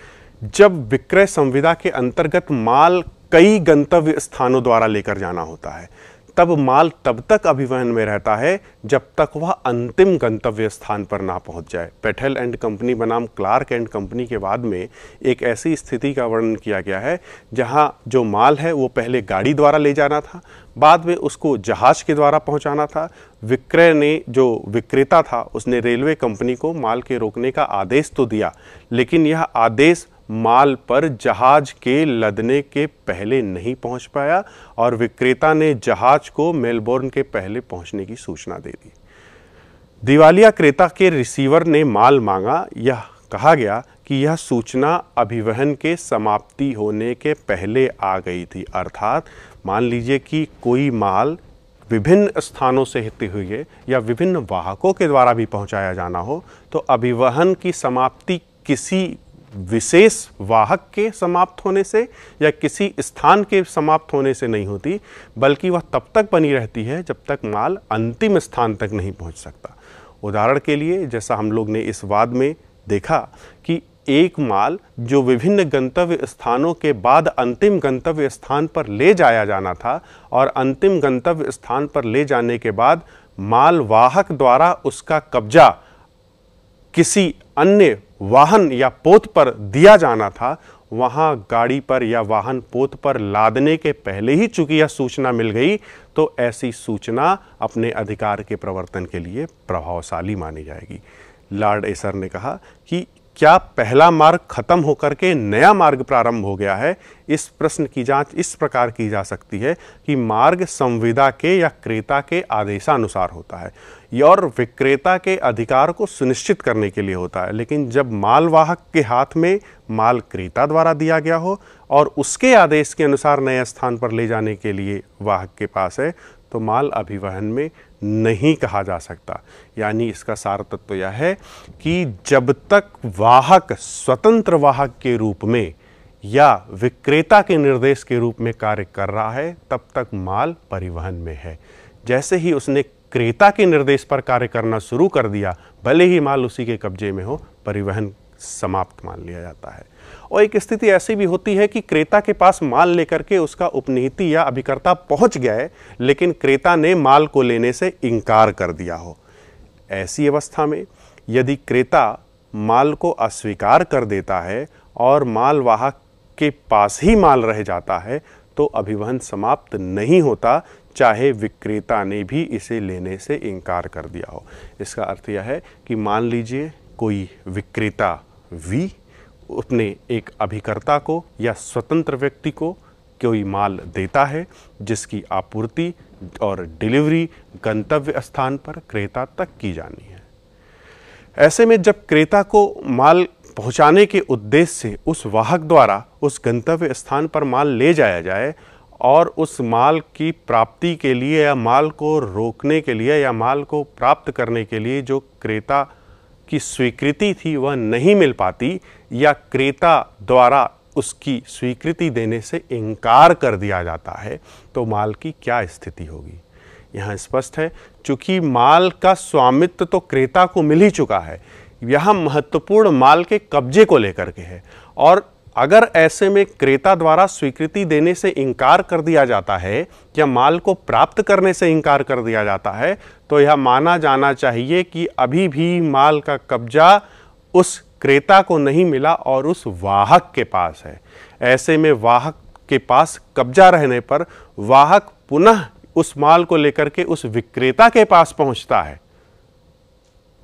जब विक्रय संविदा के अंतर्गत माल कई गंतव्य स्थानों द्वारा लेकर जाना होता है तब माल तब तक अभिवहन में रहता है जब तक वह अंतिम गंतव्य स्थान पर ना पहुंच जाए पेठल एंड कंपनी बनाम क्लार्क एंड कंपनी के बाद में एक ऐसी स्थिति का वर्णन किया गया है जहां जो माल है वो पहले गाड़ी द्वारा ले जाना था बाद में उसको जहाज के द्वारा पहुंचाना था विक्रय ने जो विक्रेता था उसने रेलवे कंपनी को माल के रोकने का आदेश तो दिया लेकिन यह आदेश माल पर जहाज के लदने के पहले नहीं पहुंच पाया और विक्रेता ने जहाज को मेलबोर्न के पहले पहुंचने की सूचना दे दी दिवालिया क्रेता के रिसीवर ने माल मांगा यह कहा गया कि यह सूचना अभिवहन के समाप्ति होने के पहले आ गई थी अर्थात मान लीजिए कि कोई माल विभिन्न स्थानों से हिते हुए या विभिन्न वाहकों के द्वारा भी पहुंचाया जाना हो तो अभिवहन की समाप्ति किसी विशेष वाहक के समाप्त होने से या किसी स्थान के समाप्त होने से नहीं होती बल्कि वह तब तक बनी रहती है जब तक माल अंतिम स्थान तक नहीं पहुंच सकता उदाहरण के लिए जैसा हम लोग ने इस वाद में देखा कि एक माल जो विभिन्न गंतव्य स्थानों के बाद अंतिम गंतव्य स्थान पर ले जाया जाना था और अंतिम गंतव्य स्थान पर ले जाने के बाद मालवाहक द्वारा उसका कब्जा किसी अन्य वाहन या पोत पर दिया जाना था वहाँ गाड़ी पर या वाहन पोत पर लादने के पहले ही चूंकि यह सूचना मिल गई तो ऐसी सूचना अपने अधिकार के प्रवर्तन के लिए प्रभावशाली मानी जाएगी लॉर्ड एसर ने कहा कि क्या पहला मार्ग खत्म होकर के नया मार्ग प्रारंभ हो गया है इस प्रश्न की जांच इस प्रकार की जा सकती है कि मार्ग संविदा के या क्रेता के आदेशानुसार होता है और विक्रेता के अधिकार को सुनिश्चित करने के लिए होता है लेकिन जब मालवाहक के हाथ में माल क्रेता द्वारा दिया गया हो और उसके आदेश के अनुसार नए स्थान पर ले जाने के लिए वाहक के पास है तो माल अभिवहन में नहीं कहा जा सकता यानी इसका सार तत्व तो यह है कि जब तक वाहक स्वतंत्र वाहक के रूप में या विक्रेता के निर्देश के रूप में कार्य कर रहा है तब तक माल परिवहन में है जैसे ही उसने क्रेता के निर्देश पर कार्य करना शुरू कर दिया भले ही माल उसी के कब्जे में हो परिवहन समाप्त मान लिया जाता है और एक स्थिति ऐसी भी होती है कि क्रेता के पास माल लेकर के उसका उपनीति या अभिकर्ता पहुंच है लेकिन क्रेता ने माल को लेने से इनकार कर दिया हो ऐसी अवस्था में यदि क्रेता माल को अस्वीकार कर देता है और मालवाहक के पास ही माल रह जाता है तो अभिवहन समाप्त नहीं होता चाहे विक्रेता ने भी इसे लेने से इनकार कर दिया हो इसका अर्थ यह है कि मान लीजिए कोई विक्रेता वी अपने एक अभिकर्ता को या स्वतंत्र व्यक्ति को कोई माल देता है जिसकी आपूर्ति और डिलीवरी गंतव्य स्थान पर क्रेता तक की जानी है ऐसे में जब क्रेता को माल पहुंचाने के उद्देश्य से उस वाहक द्वारा उस गंतव्य स्थान पर माल ले जाया जाए और उस माल की प्राप्ति के लिए या माल को रोकने के लिए या माल को प्राप्त करने के लिए जो क्रेता की स्वीकृति थी वह नहीं मिल पाती या क्रेता द्वारा उसकी स्वीकृति देने से इनकार कर दिया जाता है तो माल की क्या स्थिति होगी यहाँ स्पष्ट है चूँकि माल का स्वामित्व तो क्रेता को मिल ही चुका है यह महत्वपूर्ण माल के कब्जे को लेकर के है और अगर ऐसे में क्रेता द्वारा स्वीकृति देने से इनकार कर दिया जाता है या माल को प्राप्त करने से इनकार कर दिया जाता है तो यह माना जाना चाहिए कि अभी भी माल का कब्जा उस क्रेता को नहीं मिला और उस वाहक के पास है ऐसे में वाहक के पास कब्जा रहने पर वाहक पुनः उस माल को लेकर के उस विक्रेता के पास पहुंचता है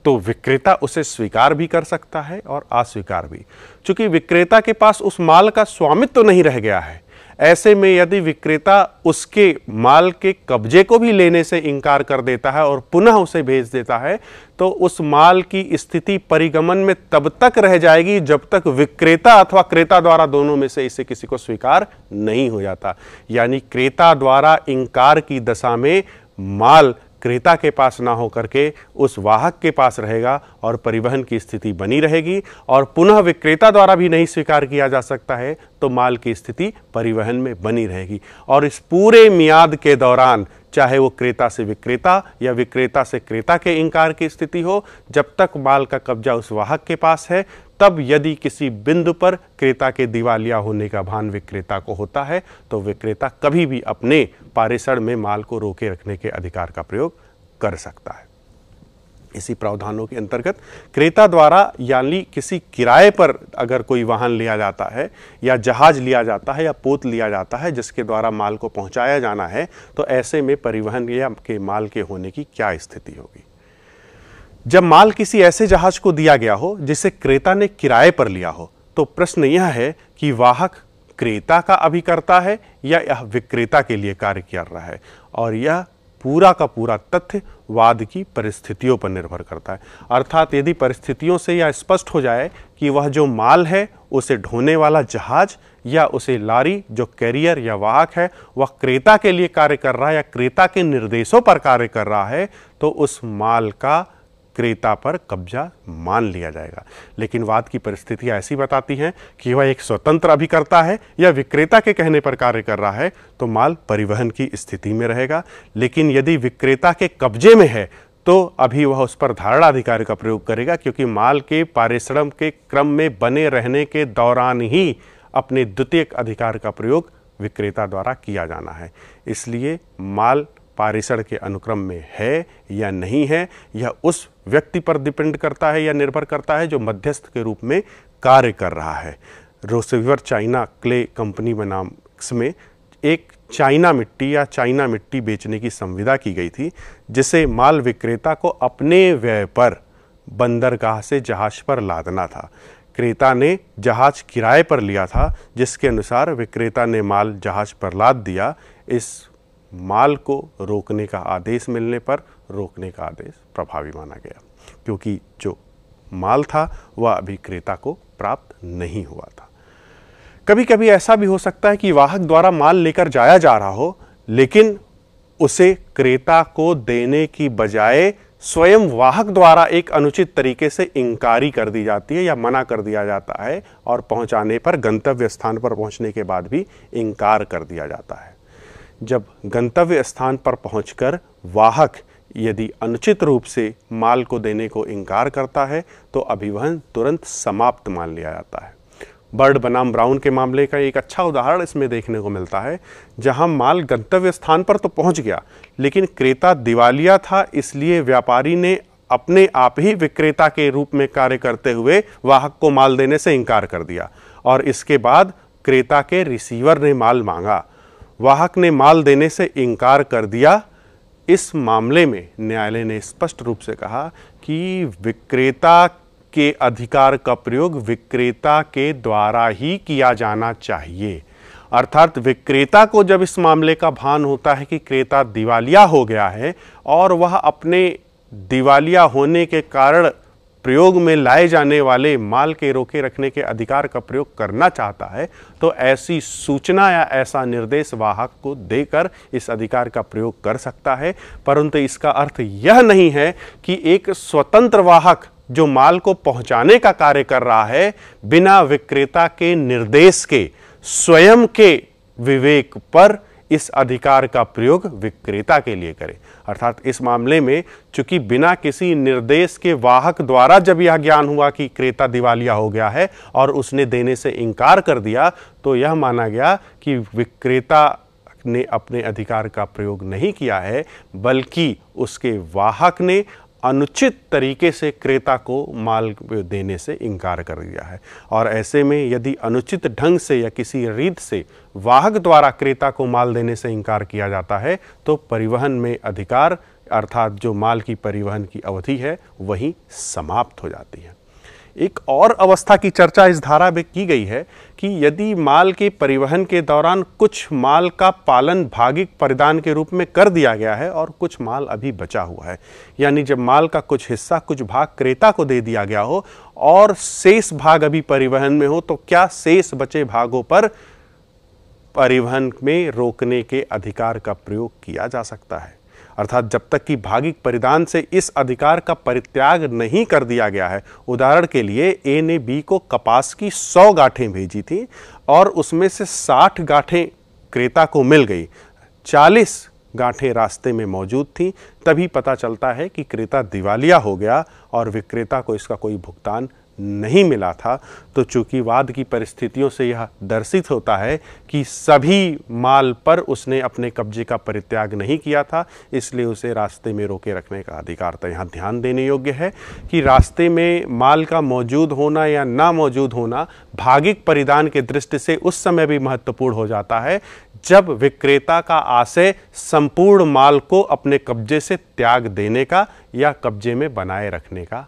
तो विक्रेता उसे स्वीकार भी कर सकता है और अस्वीकार भी क्योंकि विक्रेता के पास उस माल का स्वामित्व तो नहीं रह गया है ऐसे में यदि विक्रेता उसके माल के कब्जे को भी लेने से इनकार कर देता है और पुनः उसे भेज देता है तो उस माल की स्थिति परिगमन में तब तक रह जाएगी जब तक विक्रेता अथवा क्रेता द्वारा दोनों में से इसे किसी को स्वीकार नहीं हो जाता यानी क्रेता द्वारा इनकार की दशा में माल क्रेता के पास ना हो करके उस वाहक के पास रहेगा और परिवहन की स्थिति बनी रहेगी और पुनः विक्रेता द्वारा भी नहीं स्वीकार किया जा सकता है तो माल की स्थिति परिवहन में बनी रहेगी और इस पूरे मियाद के दौरान चाहे वो क्रेता से विक्रेता या विक्रेता से क्रेता के इंकार की स्थिति हो जब तक माल का कब्जा उस वाहक के पास है तब यदि किसी बिंदु पर क्रेता के दिवालिया होने का भान विक्रेता को होता है तो विक्रेता कभी भी अपने पारिसर में माल को रोके रखने के अधिकार का प्रयोग कर सकता है इसी प्रावधानों के अंतर्गत क्रेता द्वारा यानी किसी किराए पर अगर कोई वाहन लिया जाता है या जहाज लिया जाता है या पोत लिया जाता है जिसके द्वारा माल को पहुंचाया जाना है तो ऐसे में परिवहन या के माल के होने की क्या स्थिति होगी जब माल किसी ऐसे जहाज को दिया गया हो जिसे क्रेता ने किराए पर लिया हो तो प्रश्न यह है कि वाहक क्रेता का अभिकर्ता है या यह विक्रेता के लिए कार्य कर रहा है और यह पूरा का पूरा तथ्य वाद की परिस्थितियों पर निर्भर करता है अर्थात यदि परिस्थितियों से यह स्पष्ट हो जाए कि वह जो माल है उसे ढोने वाला जहाज या उसे लारी जो कैरियर या वाहक है वह क्रेता के लिए कार्य कर रहा है या क्रेता के निर्देशों पर कार्य कर रहा है तो उस माल का क्रेता पर कब्जा मान लिया जाएगा लेकिन वाद की परिस्थितियां ऐसी बताती हैं कि वह एक स्वतंत्र अभिकर्ता है या विक्रेता के कहने पर कार्य कर रहा है तो माल परिवहन की स्थिति में रहेगा लेकिन यदि विक्रेता के कब्जे में है तो अभी वह उस पर धारणा अधिकार का प्रयोग करेगा क्योंकि माल के पारिश्रम के क्रम में बने रहने के दौरान ही अपने द्वितीय अधिकार का प्रयोग विक्रेता द्वारा किया जाना है इसलिए माल पारेषण के अनुक्रम में है या नहीं है यह उस व्यक्ति पर डिपेंड करता है या निर्भर करता है जो मध्यस्थ के रूप में कार्य कर रहा है रोसिवर चाइना क्ले कंपनी नाम में एक चाइना मिट्टी या चाइना मिट्टी बेचने की संविदा की गई थी जिसे माल विक्रेता को अपने व्यय पर बंदरगाह से जहाज पर लादना था क्रेता ने जहाज किराए पर लिया था जिसके अनुसार विक्रेता ने माल जहाज पर लाद दिया इस माल को रोकने का आदेश मिलने पर रोकने का आदेश प्रभावी माना गया क्योंकि जो माल था वह अभी क्रेता को प्राप्त नहीं हुआ था कभी कभी ऐसा भी हो सकता है कि वाहक द्वारा माल लेकर जाया जा रहा हो लेकिन उसे क्रेता को देने की बजाय स्वयं वाहक द्वारा एक अनुचित तरीके से इंकारी कर दी जाती है या मना कर दिया जाता है और पहुंचाने पर गंतव्य स्थान पर पहुंचने के बाद भी इंकार कर दिया जाता है जब गंतव्य स्थान पर पहुंचकर वाहक यदि अनुचित रूप से माल को देने को इनकार करता है तो अभिवहन तुरंत समाप्त मान लिया जाता है बर्ड बनाम ब्राउन के मामले का एक अच्छा उदाहरण इसमें देखने को मिलता है जहां माल गंतव्य स्थान पर तो पहुंच गया लेकिन क्रेता दिवालिया था इसलिए व्यापारी ने अपने आप ही विक्रेता के रूप में कार्य करते हुए वाहक को माल देने से इनकार कर दिया और इसके बाद क्रेता के रिसीवर ने माल मांगा वाहक ने माल देने से इनकार कर दिया इस मामले में न्यायालय ने स्पष्ट रूप से कहा कि विक्रेता के अधिकार का प्रयोग विक्रेता के द्वारा ही किया जाना चाहिए अर्थात विक्रेता को जब इस मामले का भान होता है कि क्रेता दिवालिया हो गया है और वह अपने दिवालिया होने के कारण प्रयोग में लाए जाने वाले माल के रोके रखने के अधिकार का प्रयोग करना चाहता है तो ऐसी सूचना या ऐसा निर्देश वाहक को देकर इस अधिकार का प्रयोग कर सकता है परंतु इसका अर्थ यह नहीं है कि एक स्वतंत्र वाहक जो माल को पहुंचाने का कार्य कर रहा है बिना विक्रेता के निर्देश के स्वयं के विवेक पर इस अधिकार का प्रयोग विक्रेता के लिए करे अर्थात इस मामले में चूंकि बिना किसी निर्देश के वाहक द्वारा जब यह ज्ञान हुआ कि क्रेता दिवालिया हो गया है और उसने देने से इनकार कर दिया तो यह माना गया कि विक्रेता ने अपने अधिकार का प्रयोग नहीं किया है बल्कि उसके वाहक ने अनुचित तरीके से क्रेता को माल देने से इनकार कर दिया है और ऐसे में यदि अनुचित ढंग से या किसी रीत से वाहक द्वारा क्रेता को माल देने से इनकार किया जाता है तो परिवहन में अधिकार अर्थात जो माल की परिवहन की अवधि है वही समाप्त हो जाती है एक और अवस्था की चर्चा इस धारा में की गई है कि यदि माल के परिवहन के दौरान कुछ माल का पालन भागिक परिदान के रूप में कर दिया गया है और कुछ माल अभी बचा हुआ है यानी जब माल का कुछ हिस्सा कुछ भाग क्रेता को दे दिया गया हो और शेष भाग अभी परिवहन में हो तो क्या शेष बचे भागों पर परिवहन में रोकने के अधिकार का प्रयोग किया जा सकता है अर्थात जब तक कि भागिक परिधान से इस अधिकार का परित्याग नहीं कर दिया गया है उदाहरण के लिए ए ने बी को कपास की सौ गाठें भेजी थी और उसमें से साठ गाठें क्रेता को मिल गई चालीस गाठें रास्ते में मौजूद थी तभी पता चलता है कि क्रेता दिवालिया हो गया और विक्रेता को इसका कोई भुगतान नहीं मिला था तो चूंकि वाद की परिस्थितियों से यह दर्शित होता है कि सभी माल पर उसने अपने कब्जे का परित्याग नहीं किया था इसलिए उसे रास्ते में रोके रखने का अधिकार था तो यहाँ ध्यान देने योग्य है कि रास्ते में माल का मौजूद होना या ना मौजूद होना भागिक परिधान के दृष्टि से उस समय भी महत्वपूर्ण हो जाता है जब विक्रेता का आशय संपूर्ण माल को अपने कब्जे से त्याग देने का या कब्जे में बनाए रखने का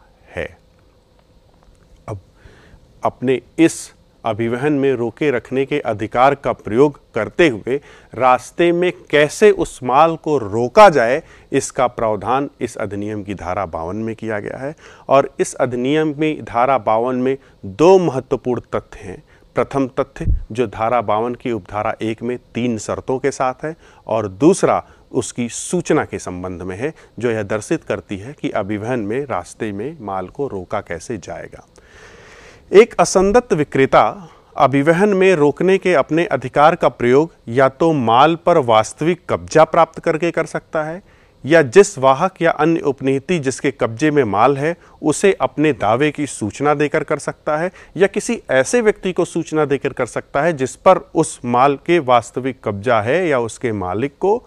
अपने इस अभिवहन में रोके रखने के अधिकार का प्रयोग करते हुए रास्ते में कैसे उस माल को रोका जाए इसका प्रावधान इस अधिनियम की धारा बावन में किया गया है और इस अधिनियम में धारा बावन में दो महत्वपूर्ण तथ्य हैं प्रथम तथ्य जो धारा बावन की उपधारा एक में तीन शर्तों के साथ है और दूसरा उसकी सूचना के संबंध में है जो यह दर्शित करती है कि अभिवहन में रास्ते में माल को रोका कैसे जाएगा एक असंदत विक्रेता अभिवहन में रोकने के अपने अधिकार का प्रयोग या तो माल पर वास्तविक कब्जा प्राप्त करके कर सकता है या जिस वाहक या अन्य उपनीति जिसके कब्जे में माल है उसे अपने दावे की सूचना देकर कर सकता है या किसी ऐसे व्यक्ति को सूचना देकर कर सकता है जिस पर उस माल के वास्तविक कब्जा है या उसके मालिक को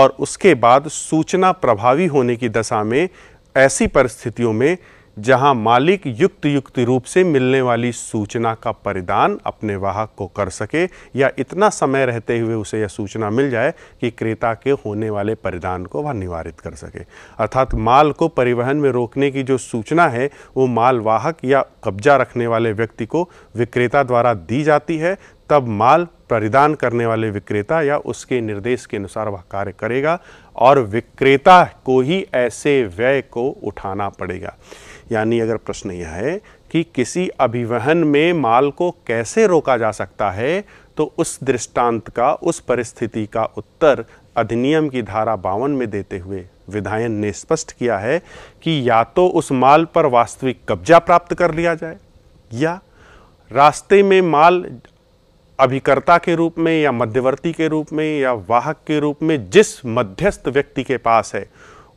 और उसके बाद सूचना प्रभावी होने की दशा में ऐसी परिस्थितियों में जहां मालिक युक्त युक्त रूप से मिलने वाली सूचना का परिदान अपने वाहक को कर सके या इतना समय रहते हुए उसे यह सूचना मिल जाए कि क्रेता के होने वाले परिदान को वह निवारित कर सके अर्थात माल को परिवहन में रोकने की जो सूचना है वो माल वाहक या कब्जा रखने वाले व्यक्ति को विक्रेता द्वारा दी जाती है तब माल परिधान करने वाले विक्रेता या उसके निर्देश के अनुसार वह कार्य करेगा और विक्रेता को ही ऐसे व्यय को उठाना पड़ेगा यानी अगर प्रश्न यह है कि किसी अभिवहन में माल को कैसे रोका जा सकता है तो उस दृष्टांत का उस परिस्थिति का उत्तर अधिनियम की धारा बावन में देते हुए विधायन ने स्पष्ट किया है कि या तो उस माल पर वास्तविक कब्जा प्राप्त कर लिया जाए या रास्ते में माल अभिकर्ता के रूप में या मध्यवर्ती के रूप में या वाहक के रूप में जिस मध्यस्थ व्यक्ति के पास है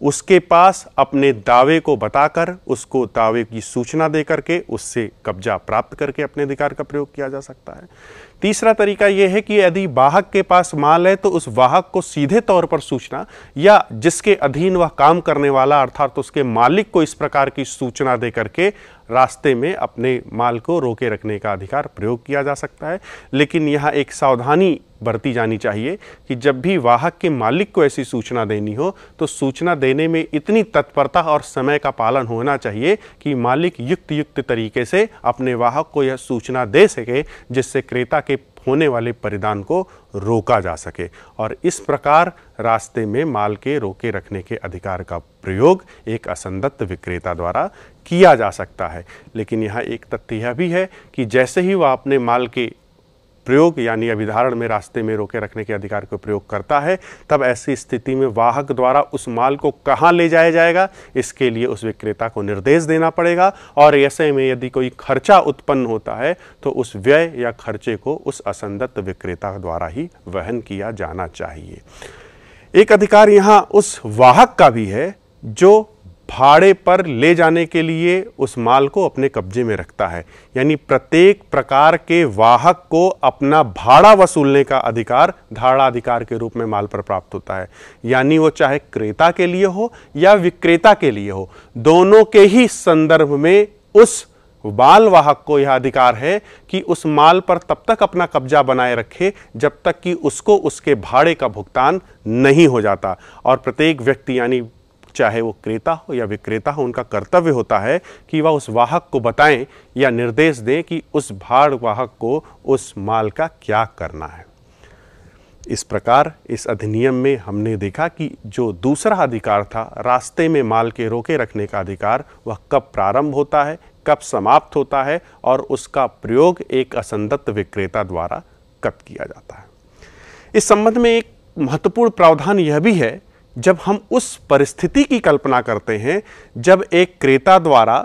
उसके पास अपने दावे को बताकर उसको दावे की सूचना दे करके उससे कब्जा प्राप्त करके अपने अधिकार का प्रयोग किया जा सकता है तीसरा तरीका यह है कि यदि वाहक के पास माल है तो उस वाहक को सीधे तौर पर सूचना या जिसके अधीन वह काम करने वाला अर्थात तो उसके मालिक को इस प्रकार की सूचना दे करके रास्ते में अपने माल को रोके रखने का अधिकार प्रयोग किया जा सकता है लेकिन यह एक सावधानी बरती जानी चाहिए कि जब भी वाहक के मालिक को ऐसी सूचना देनी हो तो सूचना देने में इतनी तत्परता और समय का पालन होना चाहिए कि मालिक युक्त युक्त तरीके से अपने वाहक को यह सूचना दे सके जिससे क्रेता के होने वाले परिधान को रोका जा सके और इस प्रकार रास्ते में माल के रोके रखने के अधिकार का प्रयोग एक असंदत्त विक्रेता द्वारा किया जा सकता है लेकिन यहाँ एक तथ्य यह भी है कि जैसे ही वह अपने माल के प्रयोग यानी अभिधारण में रास्ते में रोके रखने के अधिकार को प्रयोग करता है तब ऐसी स्थिति में वाहक द्वारा उस माल को कहाँ ले जाया जाएगा इसके लिए उस विक्रेता को निर्देश देना पड़ेगा और ऐसे में यदि कोई खर्चा उत्पन्न होता है तो उस व्यय या खर्चे को उस असंदत्त विक्रेता द्वारा ही वहन किया जाना चाहिए एक अधिकार यहाँ उस वाहक का भी है जो भाड़े पर ले जाने के लिए उस माल को अपने कब्जे में रखता है यानी प्रत्येक प्रकार के वाहक को अपना भाड़ा वसूलने का अधिकार धाड़ा अधिकार के रूप में माल पर प्राप्त होता है यानी वो चाहे क्रेता के लिए हो या विक्रेता के लिए हो दोनों के ही संदर्भ में उस बाल वाहक को यह अधिकार है कि उस माल पर तब तक अपना कब्जा बनाए रखे जब तक कि उसको उसके भाड़े का भुगतान नहीं हो जाता और प्रत्येक व्यक्ति यानी चाहे वो क्रेता हो या विक्रेता हो उनका कर्तव्य होता है कि वह उस वाहक को बताएं या निर्देश दें कि उस भाड़ वाहक को उस माल का क्या करना है इस प्रकार इस अधिनियम में हमने देखा कि जो दूसरा अधिकार था रास्ते में माल के रोके रखने का अधिकार वह कब प्रारंभ होता है कब समाप्त होता है और उसका प्रयोग एक असंदत्त विक्रेता द्वारा कब किया जाता है इस संबंध में एक महत्वपूर्ण प्रावधान यह भी है जब हम उस परिस्थिति की कल्पना करते हैं जब एक क्रेता द्वारा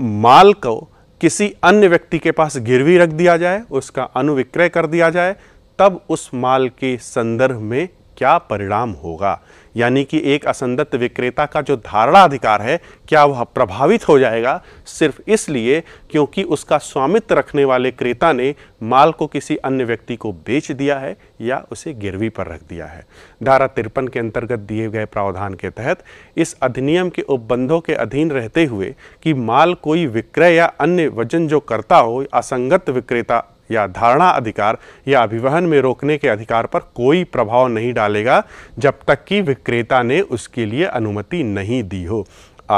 माल को किसी अन्य व्यक्ति के पास गिरवी रख दिया जाए उसका अनुविक्रय कर दिया जाए तब उस माल के संदर्भ में क्या परिणाम होगा यानी कि एक असंदत्त विक्रेता का जो धारणा अधिकार है क्या वह प्रभावित हो जाएगा सिर्फ इसलिए क्योंकि उसका स्वामित्व रखने वाले क्रेता ने माल को किसी अन्य व्यक्ति को बेच दिया है या उसे गिरवी पर रख दिया है धारा तिरपन के अंतर्गत दिए गए प्रावधान के तहत इस अधिनियम के उपबंधों के अधीन रहते हुए कि माल कोई विक्रय या अन्य वजन जो करता हो असंगत विक्रेता या धारणा अधिकार या अभिवहन में रोकने के अधिकार पर कोई प्रभाव नहीं डालेगा जब तक कि विक्रेता ने उसके लिए अनुमति नहीं दी हो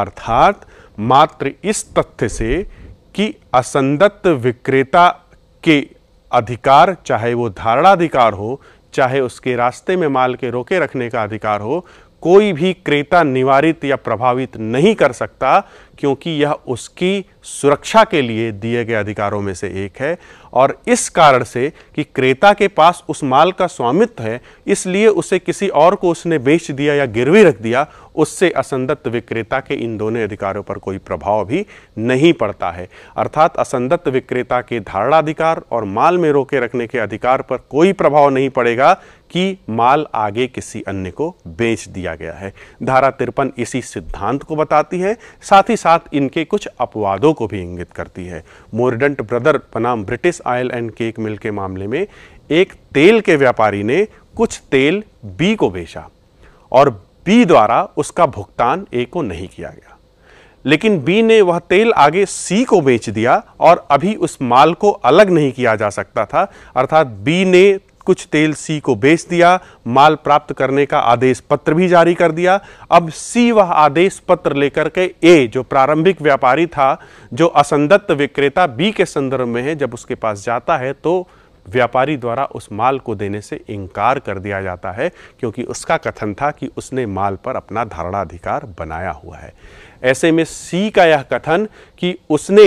अर्थात मात्र इस तथ्य से कि असंदत्त विक्रेता के अधिकार चाहे वो धारणा अधिकार हो चाहे उसके रास्ते में माल के रोके रखने का अधिकार हो कोई भी क्रेता निवारित या प्रभावित नहीं कर सकता क्योंकि यह उसकी सुरक्षा के लिए दिए गए अधिकारों में से एक है और इस कारण से कि क्रेता के पास उस माल का स्वामित्व है इसलिए उसे किसी और को उसने बेच दिया या गिरवी रख दिया उससे असंदत्त विक्रेता के इन दोनों अधिकारों पर कोई प्रभाव भी नहीं पड़ता है अर्थात असंदत्त विक्रेता के धारणाधिकार और माल में रोके रखने के अधिकार पर कोई प्रभाव नहीं पड़ेगा कि माल आगे किसी अन्य को बेच दिया गया है धारा तिरपन इसी सिद्धांत को बताती है साथ ही साथ इनके कुछ अपवादों को भी इंगित करती है मोरडेंट ब्रदर बनाम British oil and cake mill के मामले में एक तेल के व्यापारी ने कुछ तेल बी को बेचा और बी द्वारा उसका भुगतान ए को नहीं किया गया लेकिन बी ने वह तेल आगे सी को बेच दिया और अभी उस माल को अलग नहीं किया जा सकता था अर्थात बी ने कुछ तेल सी को बेच दिया माल प्राप्त करने का आदेश पत्र भी जारी कर दिया अब सी वह आदेश पत्र लेकर के ए जो प्रारंभिक व्यापारी था जो असंदत्त विक्रेता बी के संदर्भ में है जब उसके पास जाता है तो व्यापारी द्वारा उस माल को देने से इनकार कर दिया जाता है क्योंकि उसका कथन था कि उसने माल पर अपना धारणाधिकार बनाया हुआ है ऐसे में सी का यह कथन कि उसने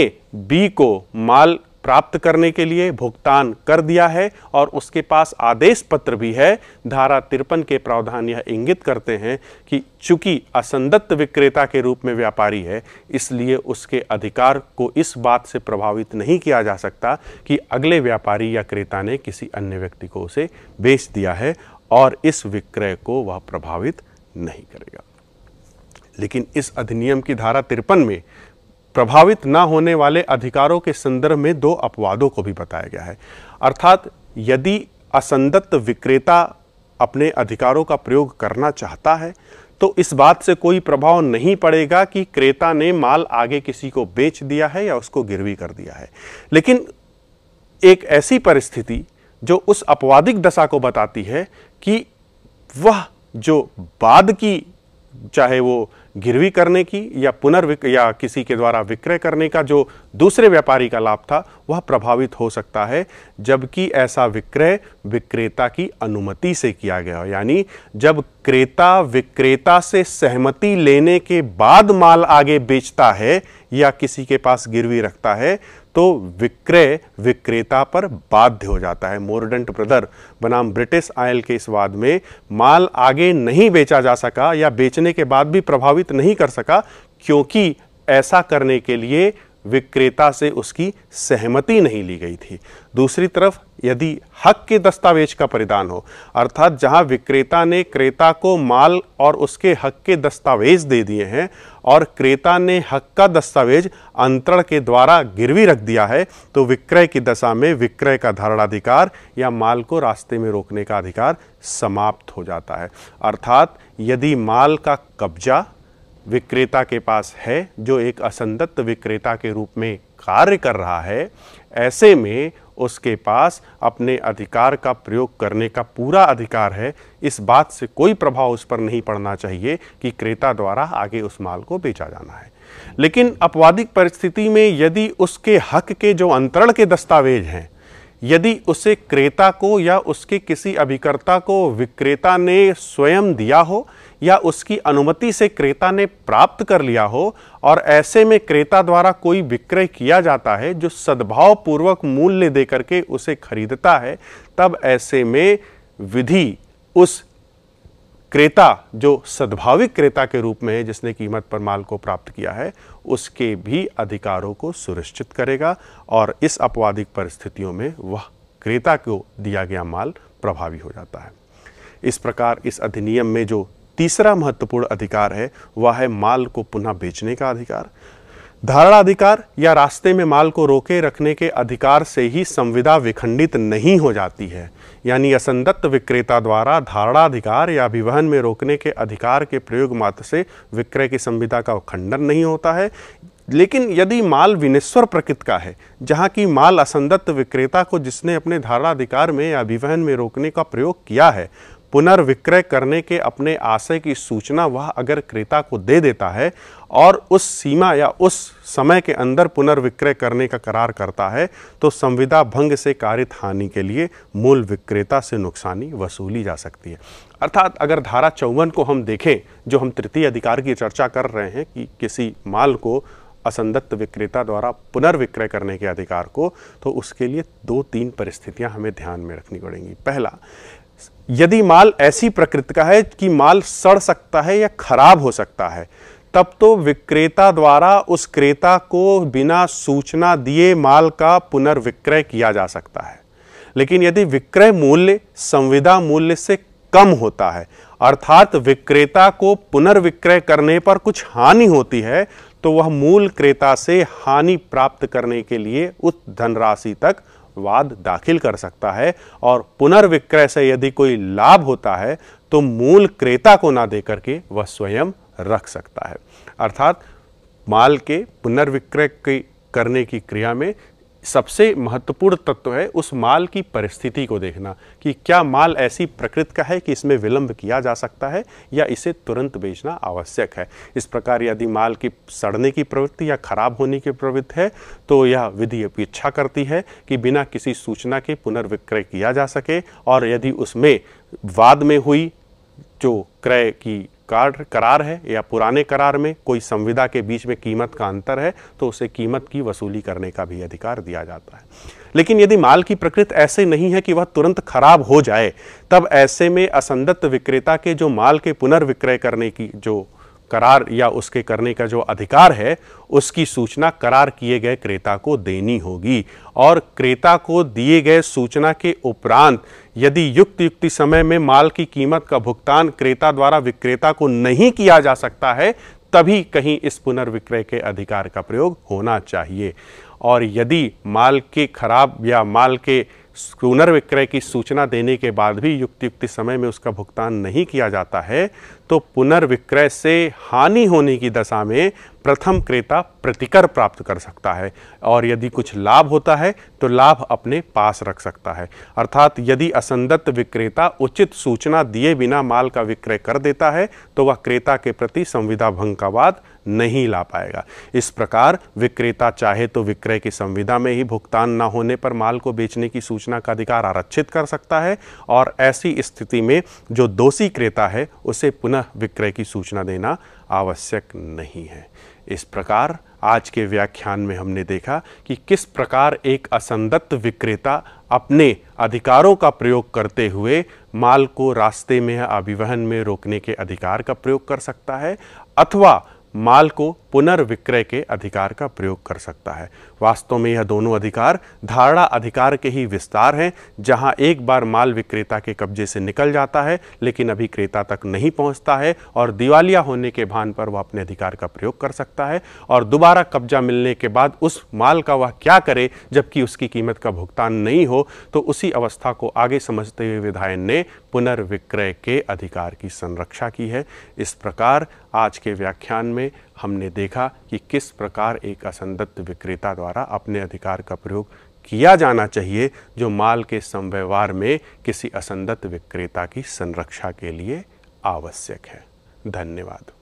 बी को माल प्राप्त करने के लिए भुगतान कर दिया है और उसके पास आदेश पत्र भी है धारा तिरपन के प्रावधान यह इंगित करते हैं कि चूंकि असंदत्त विक्रेता के रूप में व्यापारी है इसलिए उसके अधिकार को इस बात से प्रभावित नहीं किया जा सकता कि अगले व्यापारी या क्रेता ने किसी अन्य व्यक्ति को उसे बेच दिया है और इस विक्रय को वह प्रभावित नहीं करेगा लेकिन इस अधिनियम की धारा तिरपन में प्रभावित ना होने वाले अधिकारों के संदर्भ में दो अपवादों को भी बताया गया है अर्थात यदि असंदत्त विक्रेता अपने अधिकारों का प्रयोग करना चाहता है तो इस बात से कोई प्रभाव नहीं पड़ेगा कि क्रेता ने माल आगे किसी को बेच दिया है या उसको गिरवी कर दिया है लेकिन एक ऐसी परिस्थिति जो उस अपवादिक दशा को बताती है कि वह जो बाद की चाहे वो गिरवी करने की या पुनर्विक या किसी के द्वारा विक्रय करने का जो दूसरे व्यापारी का लाभ था वह प्रभावित हो सकता है जबकि ऐसा विक्रय विक्रेता की अनुमति से किया गया यानी जब क्रेता विक्रेता से सहमति लेने के बाद माल आगे बेचता है या किसी के पास गिरवी रखता है तो विक्रय विक्रेता पर बाध्य हो जाता है मोरडेंट ब्रदर बनाम ब्रिटिश आयल के इस वाद में माल आगे नहीं बेचा जा सका या बेचने के बाद भी प्रभावित नहीं कर सका क्योंकि ऐसा करने के लिए विक्रेता से उसकी सहमति नहीं ली गई थी दूसरी तरफ यदि हक के दस्तावेज का परिधान हो अर्थात जहां विक्रेता ने क्रेता को माल और उसके हक के दस्तावेज दे दिए हैं और क्रेता ने हक का दस्तावेज अंतरण के द्वारा गिरवी रख दिया है तो विक्रय की दशा में विक्रय का धारणाधिकार या माल को रास्ते में रोकने का अधिकार समाप्त हो जाता है अर्थात यदि माल का कब्जा विक्रेता के पास है जो एक असंदत्त विक्रेता के रूप में कार्य कर रहा है ऐसे में उसके पास अपने अधिकार का प्रयोग करने का पूरा अधिकार है इस बात से कोई प्रभाव उस पर नहीं पड़ना चाहिए कि क्रेता द्वारा आगे उस माल को बेचा जाना है लेकिन अपवादिक परिस्थिति में यदि उसके हक के जो अंतरण के दस्तावेज हैं यदि उसे क्रेता को या उसके किसी अभिकर्ता को विक्रेता ने स्वयं दिया हो या उसकी अनुमति से क्रेता ने प्राप्त कर लिया हो और ऐसे में क्रेता द्वारा कोई विक्रय किया जाता है जो सद्भाव पूर्वक मूल्य दे करके उसे खरीदता है तब ऐसे में विधि उस क्रेता जो सद्भाविक क्रेता के रूप में है जिसने कीमत पर माल को प्राप्त किया है उसके भी अधिकारों को सुनिश्चित करेगा और इस अपवादिक परिस्थितियों में वह क्रेता को दिया गया माल प्रभावी हो जाता है इस प्रकार इस अधिनियम में जो तीसरा महत्वपूर्ण अधिकार है वह है माल को पुनः बेचने का अधिकार धारणा अधिकार या रास्ते में माल को रोके रखने के अधिकार से ही संविदा विखंडित नहीं हो जाती है यानी असंदत्त विक्रेता द्वारा धारणा अधिकार या विवहन में रोकने के अधिकार के प्रयोग मात्र से विक्रय की संविदा का खंडन नहीं होता है लेकिन यदि माल विनेश्वर प्रकृत का है जहाँ की माल असंदत्त विक्रेता को जिसने अपने धारणाधिकार में या विवहन में रोकने का प्रयोग किया है पुनर्विक्रय करने के अपने आशय की सूचना वह अगर क्रेता को दे देता है और उस सीमा या उस समय के अंदर पुनर्विक्रय करने का करार करता है तो संविदा भंग से कारित हानि के लिए मूल विक्रेता से नुकसानी वसूली जा सकती है अर्थात अगर धारा चौवन को हम देखें जो हम तृतीय अधिकार की चर्चा कर रहे हैं कि किसी माल को असंदत्त विक्रेता द्वारा पुनर्विक्रय करने के अधिकार को तो उसके लिए दो तीन परिस्थितियां हमें ध्यान में रखनी पड़ेंगी पहला यदि माल ऐसी प्रकृति का है कि माल सड़ सकता है या खराब हो सकता है तब तो विक्रेता द्वारा उस क्रेता को बिना सूचना दिए माल का पुनर्विक्रय किया जा सकता है लेकिन यदि विक्रय मूल्य संविदा मूल्य से कम होता है अर्थात विक्रेता को पुनर्विक्रय करने पर कुछ हानि होती है तो वह मूल क्रेता से हानि प्राप्त करने के लिए उस धनराशि तक वाद दाखिल कर सकता है और पुनर्विक्रय से यदि कोई लाभ होता है तो मूल क्रेता को ना देकर के वह स्वयं रख सकता है अर्थात माल के पुनर्विक्रय करने की क्रिया में सबसे महत्वपूर्ण तत्व है उस माल की परिस्थिति को देखना कि क्या माल ऐसी प्रकृति का है कि इसमें विलंब किया जा सकता है या इसे तुरंत बेचना आवश्यक है इस प्रकार यदि माल की सड़ने की प्रवृत्ति या खराब होने की प्रवृत्ति है तो यह विधि अपेक्षा करती है कि बिना किसी सूचना के पुनर्विक्रय किया जा सके और यदि उसमें वाद में हुई जो क्रय की करार है या पुराने करार में कोई संविदा के बीच में कीमत का अंतर है तो उसे कीमत की वसूली करने का भी अधिकार दिया जाता है लेकिन यदि माल की प्रकृति ऐसे नहीं है कि वह तुरंत खराब हो जाए तब ऐसे में असंदत्त विक्रेता के जो माल के पुनर्विक्रय करने की जो करार या उसके करने का जो अधिकार है उसकी सूचना करार किए गए क्रेता को देनी होगी और क्रेता को दिए गए सूचना के उपरांत यदि युक्त युक्ति समय में माल की कीमत का भुगतान क्रेता द्वारा विक्रेता को नहीं किया जा सकता है तभी कहीं इस पुनर्विक्रय के अधिकार का प्रयोग होना चाहिए और यदि माल के खराब या माल के पुनर्विक्रय की सूचना देने के बाद भी युक्तियुक्ति युक्ति समय में उसका भुगतान नहीं किया जाता है तो पुनर्विक्रय से हानि होने की दशा में प्रथम क्रेता प्रतिकर प्राप्त कर सकता है और यदि कुछ लाभ होता है तो लाभ अपने पास रख सकता है अर्थात यदि असंदत्त विक्रेता उचित सूचना दिए बिना माल का विक्रय कर देता है तो वह क्रेता के प्रति संविदा भंग का वाद नहीं ला पाएगा इस प्रकार विक्रेता चाहे तो विक्रय की संविदा में ही भुगतान न होने पर माल को बेचने की सूचना का अधिकार आरक्षित कर सकता है और ऐसी स्थिति में जो दोषी क्रेता है उसे पुनः विक्रय की सूचना देना आवश्यक नहीं है इस प्रकार आज के व्याख्यान में हमने देखा कि किस प्रकार एक असंदत्त विक्रेता अपने अधिकारों का प्रयोग करते हुए माल को रास्ते में या अभिवहन में रोकने के अधिकार का प्रयोग कर सकता है अथवा माल को पुनर्विक्रय के अधिकार का प्रयोग कर सकता है वास्तव में यह दोनों अधिकार धारणा अधिकार के ही विस्तार हैं जहां एक बार माल विक्रेता के कब्जे से निकल जाता है लेकिन अभी क्रेता तक नहीं पहुंचता है और दिवालिया होने के भान पर वह अपने अधिकार का प्रयोग कर सकता है और दोबारा कब्जा मिलने के बाद उस माल का वह क्या करे जबकि उसकी कीमत का भुगतान नहीं हो तो उसी अवस्था को आगे समझते हुए विधायन ने पुनर्विक्रय के अधिकार की संरक्षा की है इस प्रकार आज के व्याख्यान में हमने देखा कि किस प्रकार एक असंदत्त विक्रेता द्वारा अपने अधिकार का प्रयोग किया जाना चाहिए जो माल के संव्यवहार में किसी असंदत्त विक्रेता की संरक्षा के लिए आवश्यक है धन्यवाद